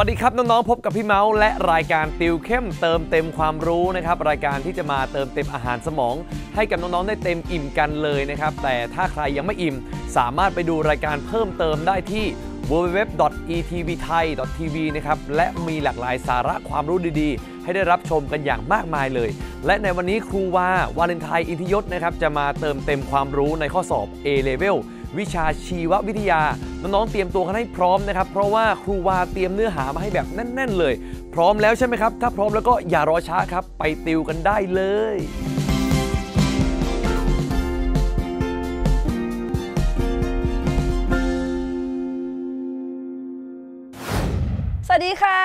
วัสดีครับน้องๆพบกับพี่เมาส์และรายการติวเข้มเติมเต็มความรู้นะครับรายการที่จะมาเติมเต็มอาหารสมองให้กับน้องๆได้เต็มอิ่มกันเลยนะครับแต่ถ้าใครยังไม่อิ่มสามารถไปดูรายการเพิ่มเติมได้ที่ www.etvthai.tv นะครับและมีหลากหลายสาระความรู้ดีๆ ให้ได้รับชมกันอย่างมากมายเลย และในวันนี้ครูว่าวาเลนไทน์อินทิยศนะครับจะมาเติมเต็มความรู้ในข้อสอบ A-Level วิชาชีววิทยาน้องๆเตรียมตัวกันให้พร้อมนะครับ เพราะว่าครูวาเตรียมเนื้อหามาให้แบบแน่นๆเลย พร้อมแล้วใช่ไหมครับถ้าพร้อมแล้วก็อย่ารอช้าครับ ไปติวกันได้เลย สวัสดีค่ะ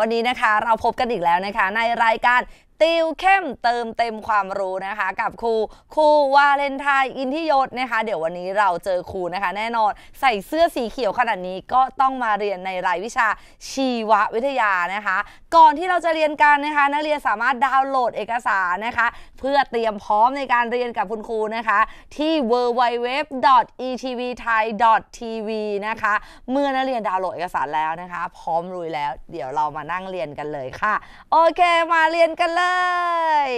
วันนี้นะคะเราพบกันอีกแล้วนะคะในรายการติวเข้มเติมเต็มความรู้นะคะ กับครูครูวาเลนไทน์อินทิยศนะคะ เดี๋ยววันนี้เราเจอครูนะคะ แน่นอนใส่เสื้อสีเขียวขนาดนี้ก็ต้องมาเรียนในรายวิชาชีววิทยานะคะ ก่อนที่เราจะเรียนกันนะคะ นักเรียนสามารถดาวน์โหลดเอกสารนะคะพื่อเตรียมพร้อมในการเรียนกับคุณครูนะคะที่ www.etvthai.tv นะคะเมื่อนักเรียนดาวน์โหลดเอกสารแล้วนะคะ พร้อมลุยแล้วเดี๋ยวเรามานั่งเรียนกันเลยค่ะ โอเคมาเรียนกันเลย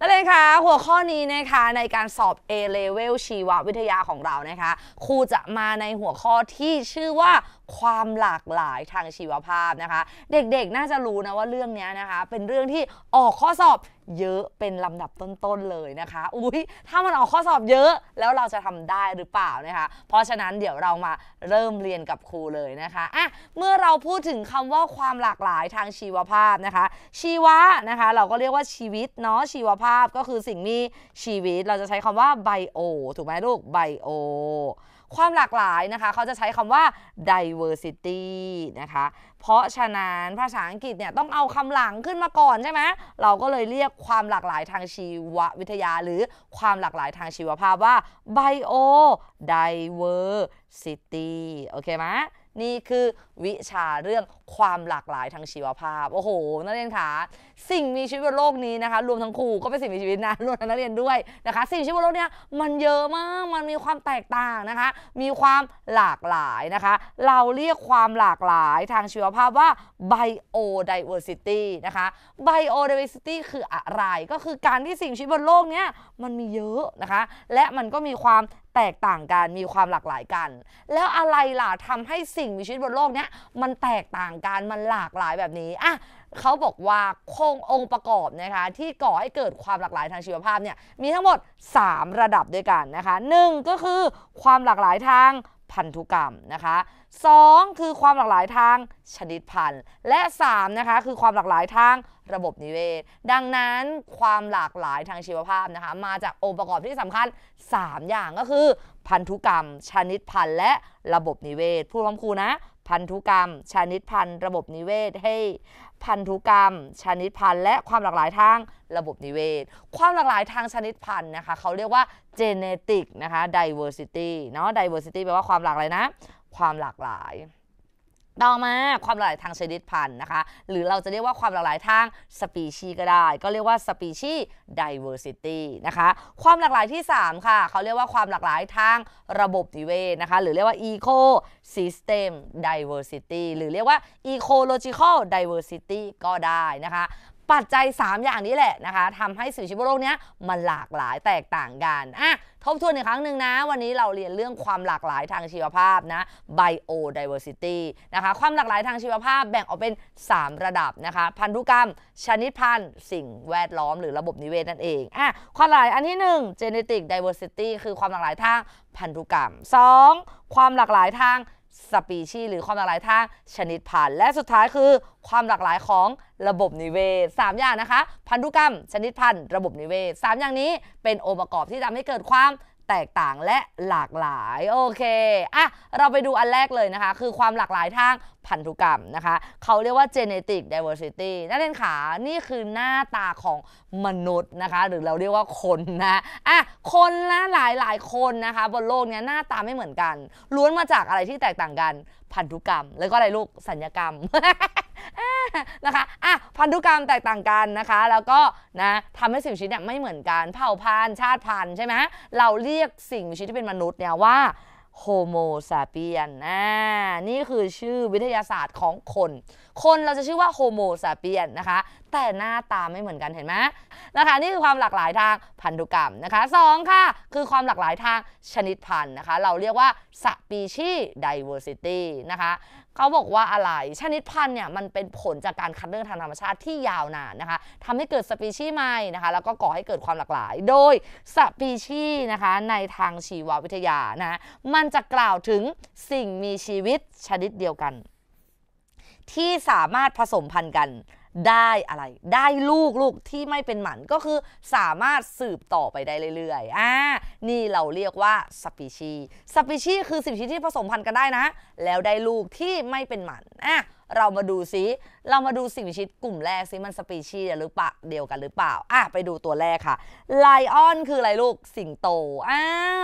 นักเรียนคะหัวข้อนี้นะคะในการสอบ A level ชีววิทยาของเรานะคะครูจะมาในหัวข้อที่ชื่อว่าความหลากหลายทางชีวภาพนะคะ เด็กๆน่าจะรู้นะว่าเรื่องนี้นะคะ เป็นเรื่องที่ออกข้อสอบเยอะเป็นลำดับต้นๆเลยนะคะ อุ้ยถ้ามันออกข้อสอบเยอะแล้วเราจะทำได้หรือเปล่านะคะเพราะฉะนั้นเดี๋ยวเรามาเริ่มเรียนกับครูเลยนะคะอ่ะเมื่อเราพูดถึงคำว่าความหลากหลายทางชีวภาพนะคะ ชีวะนะคะเราก็เรียกว่าชีวิตเนาะชีวภาพก็คือสิ่งมีชีวิตเราจะใช้คำว่าไบโอถูกไหมลูกไบโอความหลากหลายนะคะ เขาจะใช้คำว่า diversity นะคะ เพราะฉะนั้นภาษาอังกฤษเนี่ยต้องเอาคำหลังขึ้นมาก่อนใช่ไหม เราก็เลยเรียกความหลากหลายทางชีววิทยาหรือความหลากหลายทางชีวภาพว่า bio diversity โอเคไหมนี่คือวิชาเรื่องความหลากหลายทางชีวภาพโอ้โหนักเรียนคะสิ่งมีชีวิตบนโลกนี้นะคะรวมทั้งครูก็เป็นสิ่งมีชีวิตนะรวมทั้งนักเรียนด้วยนะคะ สิ่งชีวิตบนโลกเนี้ยมันเยอะมากมันมีความแตกต่างนะคะมีความหลากหลายนะคะ เราเรียกความหลากหลายทางชีวภาพว่า biodiversity นะคะ biodiversity คืออะไรก็คือการที่สิ่งชีวิตบนโลกเนี้ยมันมีเยอะนะคะและมันก็มีความแตกต่างกันมีความหลากหลายกัน แล้วอะไรล่ะทำให้สิ่งมีชีวิตบนโลกเนี้ยมันแตกต่างกันมันหลากหลายแบบนี้อ่ะเขาบอกว่าโครงองค์ประกอบนะคะที่ก่อให้เกิดความหลากหลายทางชีวภาพเนี่ยมีทั้งหมด 3 ระดับด้วยกันนะคะ1ก็คือความหลากหลายทางพันธุกรรมนะคะ 2. คือความหลากหลายทางชนิดพันธุ์ และ 3. นะคะคือความหลากหลายทางระบบนิเวศ ดังนั้นความหลากหลายทางชีวภาพนะคะมาจากองค์ประกอบที่สำคัญ 3 อย่างก็คือ พันธุกรรม ชนิดพันธุ์ และระบบนิเวศพูดร้อมครูนะพันธุกรรม ชนิดพันธุ์ระบบนิเวศให้พันธุกรรม ชนิดพันธุ์ และความหลากหลายทางระบบนิเวศ ความหลากหลายทางชนิดพันธุ์นะคะ เขาเรียกว่า genetic นะคะ diversity เนาะ diversity แปลว่าความหลากหลายนะ ความหลากหลายต่อมาความหลากหลายทางชนิดพันธุ์นะคะ หรือเราจะเรียกว่าความหลากหลายทางสปีชีก็ได้ ก็เรียกว่าสปีชี diversity นะคะ ความหลากหลายที่ 3 ค่ะเขาเรียกว่าความหลากหลายทางระบบนิเวศนะคะ หรือเรียกว่า eco system diversity หรือเรียกว่า ecological diversity ก็ได้นะคะปัจจัย 3 อย่างนี้แหละนะคะทำให้สิอชีวโลกนี้มันหลากหลายแตกต่างกัน อ่ะทบทวนอีกครั้งหนึ่งนะ วันนี้เราเรียนเรื่องความหลากหลายทางชีวภาพนะ biodiversity นะคะความหลากหลายทางชีวภาพแบ่งออกเป็น 3 ระดับนะคะพันธุกรรม ชนิดพันธุ์สิ่งแวดล้อมหรือระบบนิเวศนั่นเองอ่ะความหลากหลายอันที่1 genetic diversity คือความหลากหลายทางพันธุกรรม 2. ความหลากหลายทางสปีชีหรือความหลากหลายทางชนิดพันธุ์และสุดท้ายคือความหลากหลายของระบบนิเวศ3อย่างนะคะ พันธุกรรม ชนิดพันธุ์ระบบนิเวศ3อย่างนี้เป็นองค์ประกอบที่ทำให้เกิดความแตกต่างและหลากหลายโอเคอ่ะเราไปดูอันแรกเลยนะคะ คือความหลากหลายทางพันธุกรรมนะคะ เขาเรียกว่า genetic diversity นั่นเองค่ะนี่คือหน้าตาของมนุษย์นะคะ หรือเราเรียกว่าคนนะอ่ะคนนะหลายหลายคนนะคะ บนโลกนี้หน้าตาไม่เหมือนกัน ล้วนมาจากอะไรที่แตกต่างกันพันธุกรรม แล้วก็อะไรลูกสัญญกรรมนะคะอ่ะพันธุกรรมแตกต่างกันนะคะ แล้วก็นะทำให้สิ่งมีชีวิตเนี่ยไม่เหมือนกันเผ่าพันธุ์ชาติพันธุ์ใช่ไหมเราเรียกสิ่งมีชีวิตที่เป็นมนุษย์เนี่ยว่าโฮโมซาเปียนนานี่คือชื่อวิทยาศาสตร์ของคน คนเราจะชื่อว่าโฮโมซาเปียนนะคะแต่หน้าตาไม่เหมือนกันเห็นไหมนะคะนี่คือความหลากหลายทางพันธุกรรมนะคะ 2 ค่ะ คือความหลากหลายทางชนิดพันธุ์นะคะ เราเรียกว่าสปีชีไดเวอร์ซิตี้นะคะเขาบอกว่าอะไร ชนิดพันธุ์เนี่ย มันเป็นผลจากการคัดเลือกทางธรรมชาติที่ยาวนานนะคะทำให้เกิดสปีชีส์ใหม่นะคะ แล้วก็ก่อให้เกิดความหลากหลาย โดยสปีชีส์นะคะในทางชีววิทยานะ มันจะกล่าวถึงสิ่งมีชีวิตชนิดเดียวกัน ที่สามารถผสมพันธุ์กันได้อะไรได้ลูกลูกที่ไม่เป็นหมันก็คือสามารถสืบต่อไปได้ เรื่อยๆอ่านี่เราเรียกว่าสปีชี สปีชีคือสิ่งที่ผสมพันธุ์กันได้นะ แล้ว ได้ลูกที่ไม่เป็นหมันอ่ะเรามาดูซิเรามาดูสิ่งมีชีวิตกลุ่มแรกซิมันสปีชีส์หรือเปล่าเดียวกันหรือเปล่าอ่ะไปดูตัวแรกค่ะไลออนคืออะไรลูกสิงโตอ่า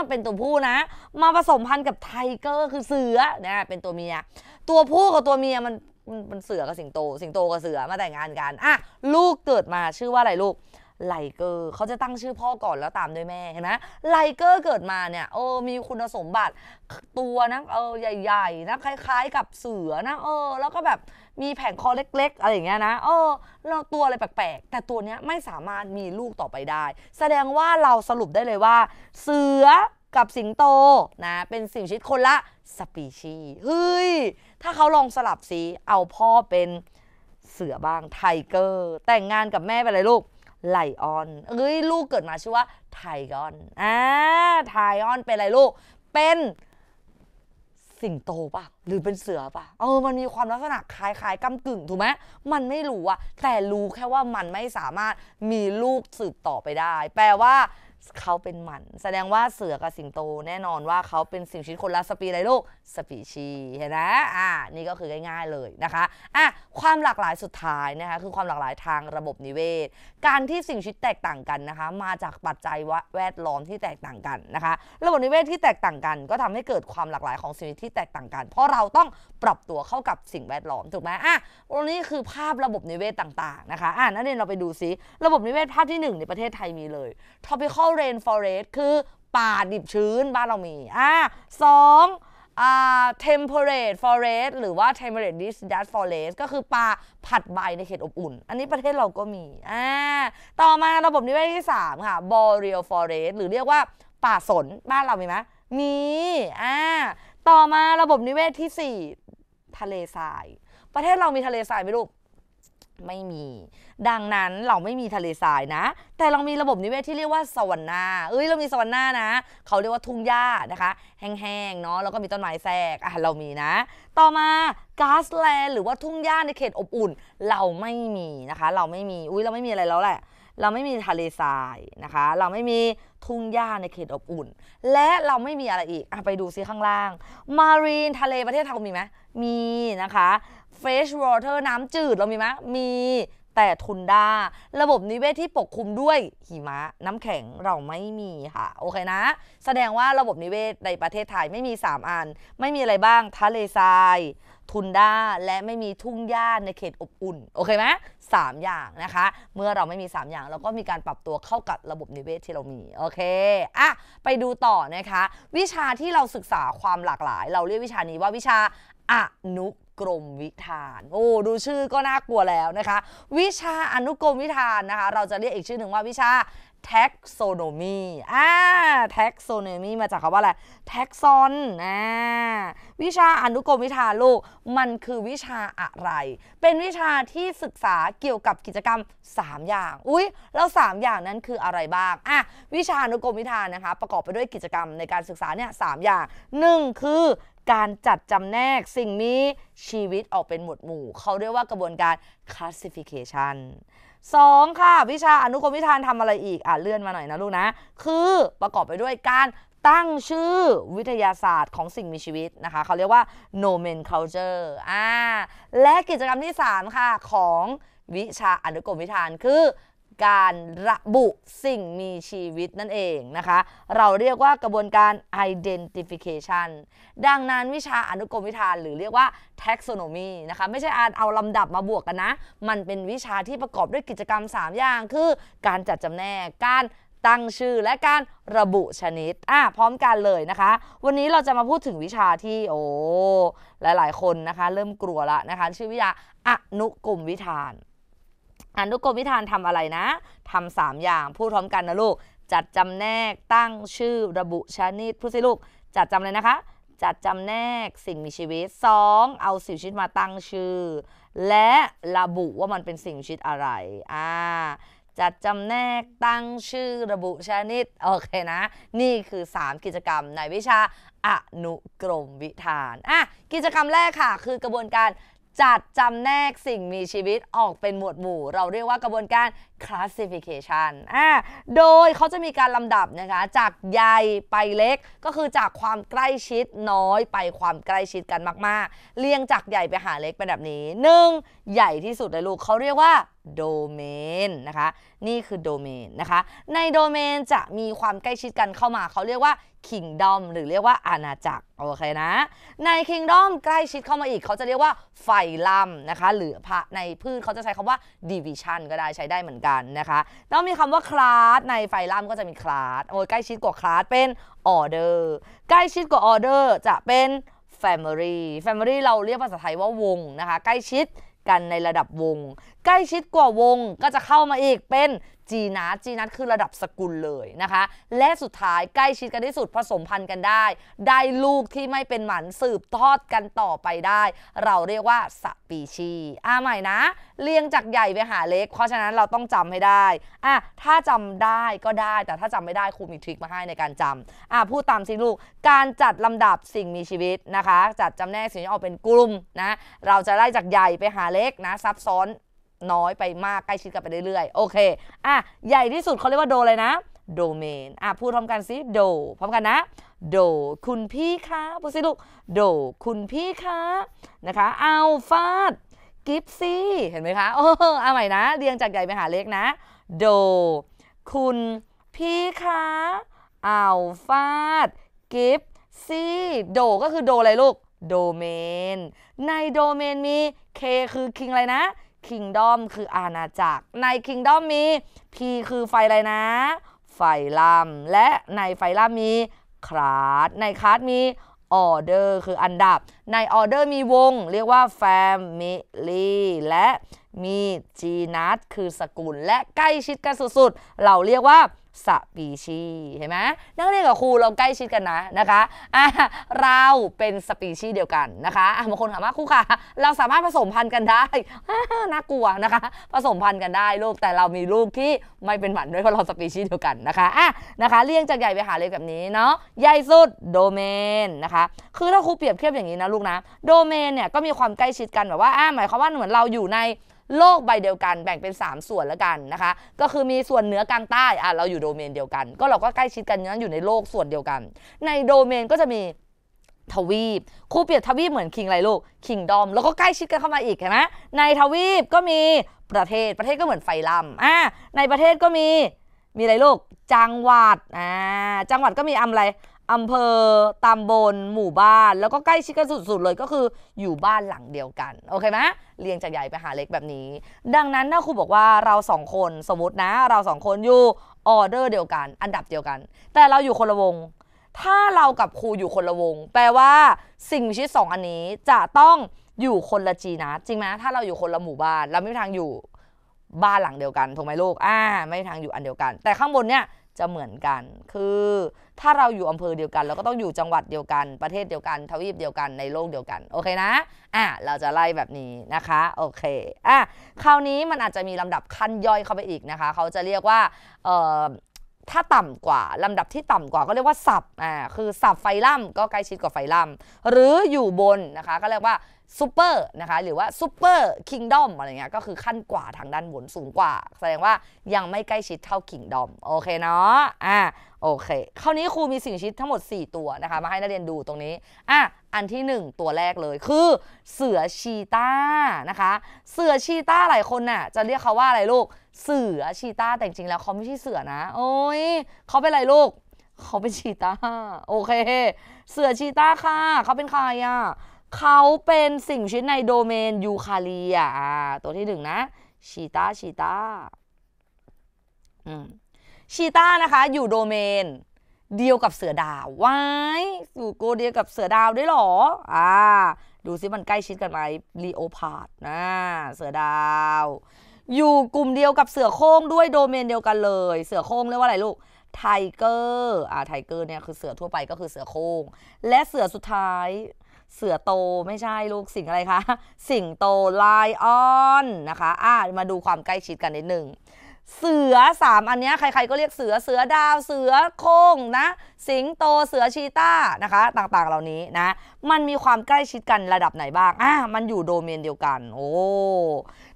เป็นตัวผู้นะ มาผสมพันธุ์กับไทเกอร์คือเสือนะเป็นตัวเมียตัวผู้กับตัวเมียมันมันเสือกับสิงโต สิงโตกับเสือมาแต่งงานกันอ่ะลูกเกิดมาชื่อว่าอะไรลูกไลเกอร์เขาจะตั้งชื่อพ่อก่อนแล้วตามด้วยแม่เห็นไหมไลเกอร์เกิดมาเนี่ยเออมีคุณสมบัติตัวนะเออใหญ่ๆนะคล้ายๆ กับเสือนะเออแล้วก็แบบมีแผงคอเล็ก ๆอะไรอย่างเงี้ยนะเออแล้วตัวอะไรแปลกๆ แต่ตัวเนี้ยไม่สามารถมีลูกต่อไปได้ แสดงว่าเราสรุปได้เลยว่า เสือกับสิงโตนะเป็นสิ่งชีวิตคนละสปีชีเฮ้ยถ้าเขาลองสลับสี เอาพ่อเป็นเสือบ้างไทเกอร์แต่งงานกับแม่ไปเลยลูกไลออนเอ้ยลูกเกิดมาชื่อว่า ไทออนอ่าไทออนเป็นอะไรลูก เป็น สิงโตป่ะหรือเป็นเสือป่ะ เออมันมีความลักษณะคล้ายๆกำกึ่งถูกไหมมันไม่รู้อะแต่รู้แค่ว่ามันไม่สามารถมีลูกสืบต่อไปได้ แปลว่าเขาเป็นหมันแสดงว่าเสือกับสิงโตแน่นอนว่าเขาเป็นสิ่งชีวิตคนละสปีเลยลูกสปีชีเห็นไหมอ่านี่ก็คือง่ายๆเลยนะคะอ่ะความหลากหลายสุดท้ายนะคะคือความหลากหลายทางระบบนิเวศ การที่สิ่งชีวิตแตกต่างกันนะคะมาจากปัจจัยแวดล้อมที่แตกต่างกันนะคะ ระบบนิเวศที่แตกต่างกัน ก็ทำให้เกิดความหลากหลายของสิ่งที่แตกต่างกัน เพราะเราต้องปรับตัวเข้ากับสิ่งแวดล้อมถูกไหมอ่ะตรงนี้คือภาพระบบนิเวศต่างๆนะคะอ่ะนั่นเองเราไปดูซิระบบนิเวศภาพที่ 1 ในประเทศไทยมีเลย tropical rain forest คือป่าดิบชื้นบ้านเรามี อ่าสองอ่า temperate forest หรือว่า temperate d ิส i ัสฟอเ forest ก็คือป่าผัดใบในเขตอบอุ่น อันนี้ประเทศเราก็มี อ่า ต่อมาระบบนิเวศที่3ค่ะ boreal forest หรือเรียกว่าป่าสนบ้านเรามีไหมมี อ่า ต่อมาระบบนิเวศที่ 4 ทะเลทราย ประเทศเรามีทะเลทรายไหมลูกไม่มี ดังนั้นเราไม่มีทะเลทรายนะ แต่เรามีระบบนิเวศที่เรียกว่าสวรรนา เอ้ยเรามีสวรรนานะ เขาเรียกว่าทุ่งหญ้านะคะ แห้งๆ เนาะแล้วก็มีต้นไม้แทรกอ่ะเรามีนะ ต่อมาก๊าซแลนหรือว่าทุ่งหญ้าในเขตอบอุ่น เราไม่มีนะคะ เราไม่มี อุ้ยเราไม่มีอะไรแล้วแหละ เราไม่มีทะเลทรายนะคะ เราไม่มีทุ่งหญ้าในเขตอบอุ่น และเราไม่มีอะไรอีกอไปดูซิข้างล่าง มารีนทะเลประเทศไทยมีไหมมีนะคะ fresh water น้ำจืดเรามีไหมมีแต่ทุนดาระบบนิเวศที่ปกคลุมด้วยหิมะ น้ำแข็งเราไม่มีค่ะ โอเคนะ แสดงว่าระบบนิเวศในประเทศไทยไม่มี 3 อัน ไม่มีอะไรบ้างทะเลทรายทุนดาและไม่มีทุ่งหญ้าในเขตอบอุ่น โอเคไหมสามอย่างนะคะ เมื่อเราไม่มี 3 อย่าง เราก็มีการปรับตัวเข้ากับระบบนิเวศที่เรามี โอเคอ่ะไปดูต่อนะคะ วิชาที่เราศึกษาความหลากหลาย เราเรียกวิชานี้ว่าวิชาอนุกรมวิธาน โอ้ ดูชื่อก็น่ากลัวแล้วนะคะ วิชาอนุกรมวิธานนะคะ เราจะเรียกอีกชื่อหนึ่งว่าวิชา taxonomy อ่า taxonomy มาจากคำว่าอะไร taxon อ่าวิชาอนุกรมวิธาน ลูก มันคือวิชาอะไร เป็นวิชาที่ศึกษาเกี่ยวกับกิจกรรม 3 อย่าง อุ๊ยแล้ว 3 อย่างนั้นคืออะไรบ้างอ่ะวิชาอนุกรมวิธานนะคะ ประกอบไปด้วยกิจกรรมในการศึกษาเนี่ยสอย่าง1คือการจัดจำแนกสิ่งนี้ชีวิตออกเป็นหมวดหมู่ เขาเรียกว่ากระบวนการ classification สองค่ะวิชาอนุกรมวิธานทำอะไรอีกอ่ะเลื่อนมาหน่อยนะลูกนะ คือประกอบไปด้วยการตั้งชื่อวิทยาศาสตร์ของสิ่งมีชีวิตนะคะเขาเรียกว่า nomenclature อ่าและกิจกรรมที่3ค่ะของวิชาอนุกรมวิธานคือการระบุสิ่งมีชีวิตนั่นเองนะคะ เราเรียกว่ากระบวนการ identification ดังนั้นวิชาอนุกรมวิธานหรือเรียกว่า taxonomy นะคะไม่ใช่อาจเอาลำดับมาบวกกันนะ มันเป็นวิชาที่ประกอบด้วยกิจกรรม 3 อย่าง คือการจัดจำแนก การตั้งชื่อและการระบุชนิดอ่ะพร้อมกันเลยนะคะ วันนี้เราจะมาพูดถึงวิชาที่โอ้หลายๆคนนะคะ เริ่มกลัวละนะคะ ชื่อวิชาอนุกรมวิธานอนุกรมวิธานทำอะไรนะทำสามอย่างพูดพร้อมกันนะลูก จัดจำแนกตั้งชื่อระบุชนิดพูดสิลูก จัดจำเลยนะคะ จัดจำแนกสิ่งมีชีวิต 2. เอาสิ่งชีวิตมาตั้งชื่อ และระบุว่ามันเป็นสิ่งมีชีวิตอะไร อ่า จัดจำแนกตั้งชื่อระบุชนิด โอเคนะ นี่คือ 3 กิจกรรมในวิชาอนุกรมวิธาน อ่ะกิจกรรมแรกค่ะ คือกระบวนการจัดจำแนกสิ่งมีชีวิตออกเป็นหมวดหมู่ เราเรียกว่ากระบวนการ classification อ่า โดยเขาจะมีการลำดับนะคะ จากใหญ่ไปเล็ก ก็คือจากความใกล้ชิดน้อยไปความใกล้ชิดกันมาก ๆ เรียงจากใหญ่ไปหาเล็กเป็นแบบนี้หนึ่งใหญ่ที่สุดเลยลูกเขาเรียกว่าโดเมนนะคะ นี่คือโดเมนนะคะ ในโดเมนจะมีความใกล้ชิดกันเข้ามาเขาเรียกว่าคิงดอมหรือเรียกว่าอาณาจักร โอเคนะ ในคิงดอมใกล้ชิดเข้ามาอีกเขาจะเรียกว่าไฟลัมนะคะหรือพระในพืชเขาจะใช้คำว่าดิวิชันก็ได้ใช้ได้เหมือนกันันนะคะต้องมีคำว่าคลาสในไฟลัมก็จะมีคลาสโอ้ยใกล้ชิดกว่าคลาสเป็นออเดอร์ใกล้ชิดกว่าออเดอร์จะเป็น Family Family เราเรียกภาษาไทยว่าวงนะคะใกล้ชิดกันในระดับวง ใกล้ชิดกว่าวงก็จะเข้ามาอีกเป็นจีนัทจีนัทคือระดับสกุลเลยนะคะและสุดท้ายใกล้ชิดกันที่สุดผสมพันธุ์กันได้ได้ลูกที่ไม่เป็นหมันสืบทอดกันต่อไปได้ เราเรียกว่าสปีชีอ่าใหม่นะเรียงจากใหญ่ไปหาเล็กเพราะฉะนั้นเราต้องจำให้ได้อ่ะถ้าจำได้ก็ได้ แต่ถ้าจำไม่ได้ครูมีทริคมาให้ในการจำอ่ะพูดตามสิลูกการจัดลำดับสิ่งมีชีวิตนะคะ จัดจำแนกสิ่งที่ออกเป็นกลุ่มนะเราจะไล่จากใหญ่ไปหาเล็กนะ ซับซ้อนน้อยไปมากใกล้ชิดกันไปเรื่อย ๆโอเคอ่ะใหญ่ที่สุดเขาเรียกว่าโดเลยนะ โดเมนอ่ะพูดพร้อมกันสิโดพร้อมกันนะ โดคุณพี่คะพูดสิลูกโด คุณพี่คะนะคะเอาฟาดกิฟซี่เห็นไหมคะโอ้เอาใหม่นะเรียงจากใหญ่ไปหาเล็กนะโด คุณพี่คะเอาฟาดกิฟซี่โดก็คือโดอะไรลูกโดเมน ในโดเมนมี K คือคิงอะไรนะคิงดอมคืออาณาจักร ในคิงดอมมี P คือไฟ อะไร นะ ไฟ ลำ และในไฟ ลำมมีคลาสในคลาสมีออเดอร์ คืออันดับ ในออเดอร์มีวง เรียกว่าแฟมิลี่และมี จีนัสคือสกุลและ ใกล้ชิดกัน สุด ๆ เราเรียกว่าสปีชีเห็นไหมนักเรียนกับครูเราใกล้ชิดกันนะนะคะะเราเป็นสปีชีเดียวกันนะคะะบางคนถามว่าครูคะเราสามารถผสมพันธุ์กันได้น่ากลัวนะคะผสมพันธุ์กันได้ลูกแต่เรามีลูกที่ไม่เป็นหมันด้วยเพราะเราสปีชีเดียวกันนะคะอ่ะนะคะเลี่ยงจากใหญ่ไปหาเล็กแบบนี้เนาะใหญ่สุดโดเมนนะคะคือถ้าครูเปรียบเทียบอย่างนี้นะลูกนะโดเมนเนี่ยก็มีความใกล้ชิดกันแบบว่าอ่ะหมายความว่าเหมือนเราอยู่ในโลกใบเดียวกันแบ่งเป็น 3 ส่วนละกันนะคะ ก็คือมีส่วนเหนือกลางใต้อ่ะเราอยู่โดเมนเดียวกัน ก็เราก็ใกล้ชิดกันนั้นอยู่ในโลกส่วนเดียวกัน ในโดเมนก็จะมีทวีป คููเปรียบทวีปเหมือนคิงไรลูกคิงดอมแล้วก็ใกล้ชิดกันเข้ามาอีกเห็นไหมในทวีปก็มีประเทศประเทศก็เหมือนไฟลำอ่าในประเทศก็มีมีอะไรลูกจังหวัดอ่าจังหวัดก็มีอำอะไรอำเภอ ตำบล หมู่บ้าน แล้วก็ใกล้ชิดกันสุด ๆ เลยก็คืออยู่บ้านหลังเดียวกัน โอเคไหมเรียงจากใหญ่ไปหาเล็กแบบนี้ ดังนั้นถ้าครูบอกว่าเราสองคนสมมตินะ เราสองคนอยู่ออเดอร์เดียวกันอันดับเดียวกัน แต่เราอยู่คนละวง ถ้าเรากับครูอยู่คนละวงแปลว่าสิ่งมีชีวิตสองอันนี้จะต้องอยู่คนละจีนะ จริงไหมถ้าเราอยู่คนละหมู่บ้านเราไม่มีทางอยู่บ้านหลังเดียวกันถูกไหมลูกอ่าไม่มีทางอยู่อันเดียวกัน แต่ข้างบนเนี่ยจะเหมือนกัน คือถ้าเราอยู่อำเภอเดียวกันเราก็ต้องอยู่จังหวัดเดียวกันประเทศเดียวกัน ทวีปเดียวกันในโลกเดียวกันโอเคนะ อ่ะเราจะไล่แบบนี้นะคะโอเค อ่ะคราวนี้มันอาจจะมีลำดับขั้นย่อยเข้าไปอีกนะคะ เขาจะเรียกว่า เอ่อถ้าต่ำกว่าลำดับที่ต่ำกว่าก็เรียกว่าสับ อ่าคือสับไฟล่ำก็ใกล้ชิดกว่าไฟล่ำหรืออยู่บนนะคะ ก็เรียกว่าซูเปอร์นะคะหรือว่าซูเปอร์คิงดอมอะไรเงี้ยก็คือขั้นกว่าทางด้านบนสูงกว่า แสดงว่ายังไม่ใกล้ชิดเท่าคิงดอม โอเคเนาะอ่าโอเคคราวนี้ครูมีสิ่งชิดทั้งหมด 4 ตัวนะคะ มาให้นักเรียนดูตรงนี้ อ่ะ อันที่ 1 ตัวแรกเลยคือเสือชีต้านะคะ เสือชีต้าหลายคนน่ะจะเรียกเขาว่าอะไรลูกเสือชีต้าแต่จริงแล้วเขาไม่ใช่เสือนะ โอ้ยเขาเป็นอะไรลูกเขาเป็นชีต้า โอเค เสือชีต้าค่ะ เขาเป็นใครอ่ะเขาเป็นสิ่งชิ้นในโดเมนยูคาเลียตัวที่หนึ่งนะชีตาชีตาชีตานะคะอยู่โดเมน เดียวกับเสือดาวว้ายอยู่โกเดียวกับเสือดาวได้หรออ่าดูซิมันใกล้ชิดกันไหมลีโอพาร์ดนะเสือดาว อยู่กลุ่มเดียวกับเสือโคร่งด้วยโดเมนเดียวกันเลย เสือโคร่งเรียกว่าอะไรลูกไทเกอร์อ่าไทเกอร์เนี่ยคือเสือทั่วไปก็คือเสือโคร่งและเสือสุดท้ายเสือโตไม่ใช่ลูกสิงอะไรคะสิงโตไลออนนะคะอ่ะมาดูความใกล้ชิดกันนิดหนึ่ง เสือสามอันนี้ใครๆก็เรียกเสือเสือดาวเสือโค้งนะสิงโตเสือชีต้านะคะต่างๆเหล่านี้นะมันมีความใกล้ชิดกันระดับไหนบ้างอ่ะมันอยู่โดเมนเดียวกันโอ้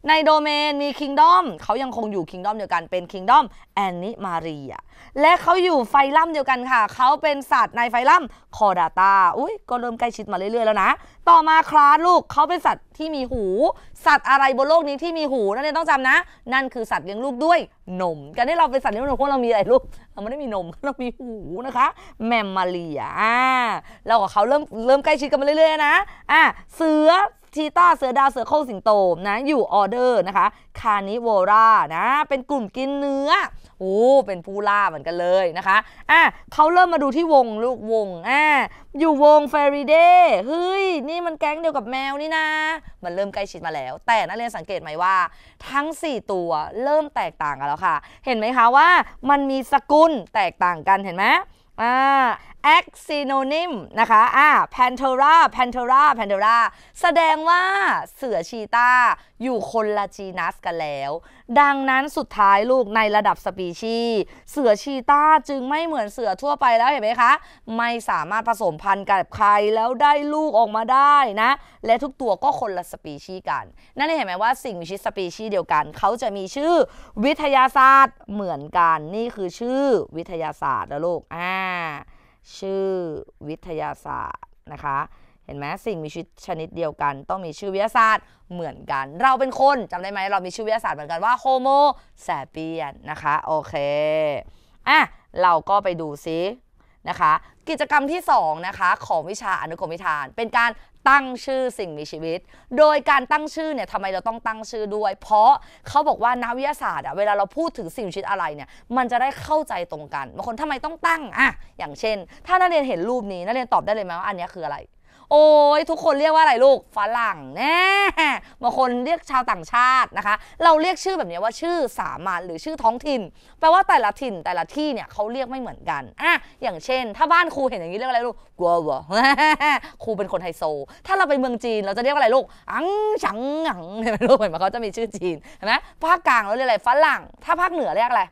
ในโดเมนมีคิงดอมเขายังคงอยู่คิงดอมเดียวกัน เป็นคิงดอมแอนนิมารีและเขาอยู่ไฟลัมเดียวกันค่ะ เขาเป็นสัตว์ในไฟลัมคอดาตาอุ้ยก็เริ่มใกล้ชิดมาเรื่อยๆแล้วนะ ต่อมาคลาสลูกเขาเป็นสัตว์ที่มีหู สัตว์อะไรบนโลกนี้ที่มีหูนั่นเองต้องจำานะ นั่นคือสัตว์เลี้ยงลูกด้วยนมการที่เราเป็นสัตว์เลี้ยงลูพกเรามีอะไรลูกเราไม่ได้มีนมเรามีหูนะคะ แมมมาเรียอ่าเรากับเขาเริ่มเริ่มใกล้ชิดกันมาเรื่อยๆนะอ่าเสือชีตาเสือดาว เสือโคร่งสิงโต นะ อยู่ ออเดอร์นะคะ คานิโวรานะ เป็นกลุ่มกินเนื้อ โอ้ เป็นผู้ล่าเหมือนกันเลยนะคะ อ่ะเขาเริ่มมาดูที่วงลูกวงอ่ะอยู่วงเฟรีเดย์เฮ้ย นี่มันแก๊งเดียวกับแมวนี่นะ มันเริ่มใกล้ชิดมาแล้ว แต่นักเรียนสังเกตไหมว่า ทั้ง 4 ตัวเริ่มแตกต่างกันแล้วค่ะ เห็นไหมคะว่ามันมีสกุลแตกต่างกันเห็นไหมอ่า a ซี n o n y m นะคะอ่า panthera panthera p a n t h r a แสดงว่าเสือชีตาอยู่คนละจีนัสกันแล้ว ดังนั้นสุดท้ายลูกในระดับสปีชี เสือชีตาจึงไม่เหมือนเสือทั่วไปแล้วเห็นไหมคะ ไม่สามารถผสมพันธุ์กับใครแล้วได้ลูกออกมาได้นะ และทุกตัวก็คนละสปีชีกัน นั่นเห็นไหมว่าสิ่งมีชีวิตสปีชีเดียวกัน เขาจะมีชื่อวิทยาศาสตร์เหมือนกัน นี่คือชื่อวิทยาศาสตร์นะลูก อ่าชื่อวิทยาศาสตร์นะคะเห็นไหมสิ่งมีชีวิตชนิดเดียวกัน ต้องมีชื่อวิทยาศาสตร์เหมือนกัน เราเป็นคนจำได้ไหมเรามีชื่อวิทยาศาสตร์เหมือนกันว่าโฮโมแซเปียนนะคะโอเค อ่ะ เราก็ไปดูซินะคะกิจกรรมที่2นะคะของวิชาอนุกรมวิธานเป็นการตั้งชื่อสิ่งมีชีวิต โดยการตั้งชื่อเนี่ยทำไมเราต้องตั้งชื่อด้วย เพราะเขาบอกว่านักวิทยาศาสตร์อะเวลาเราพูดถึงสิ่งมีชีวิตอะไรเนี่ย มันจะได้เข้าใจตรงกันบางคนทำไมต้องตั้งอะอย่างเช่น ถ้านักเรียนเห็นรูปนี้นักเรียนตอบได้เลยไหมว่าอันนี้คืออะไรโอ้ยทุกคนเรียกว่าอะไรลูกฝรั่งแน่บางคนเรียกชาวต่างชาตินะคะ เราเรียกชื่อแบบนี้ว่าชื่อสามัญหรือชื่อท้องถิ่นแปลว่าแต่ละถิ่นแต่ละที่เนี่ยเขาเรียกไม่เหมือนกันอ่ะอย่างเช่น ถ้าบ้านครูเห็นอย่างนี้เรียกอะไรลูกกัววะครูเป็นคนไฮโซ ถ้าเราไปเมืองจีนเราจะเรียกอะไรลูก อังฉังหังเห็นไหมลูกเห็นไหมเขาจะมีชื่อจีนเห็นไหมภาคกลางเราเรียกอะไรฝรั่ง ถ้าภาคเหนือเรียกอะไร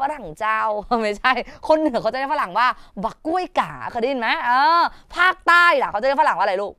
ฝรั่งเจ้า ไม่ใช่ คนเหนือเขาจะเรียกฝรั่งว่า บักกล้วยกาเคยได้ยินไหมเออ ภาคใต้ล่ะ เขาจะเรียกฝรั่งว่าอะไรลูก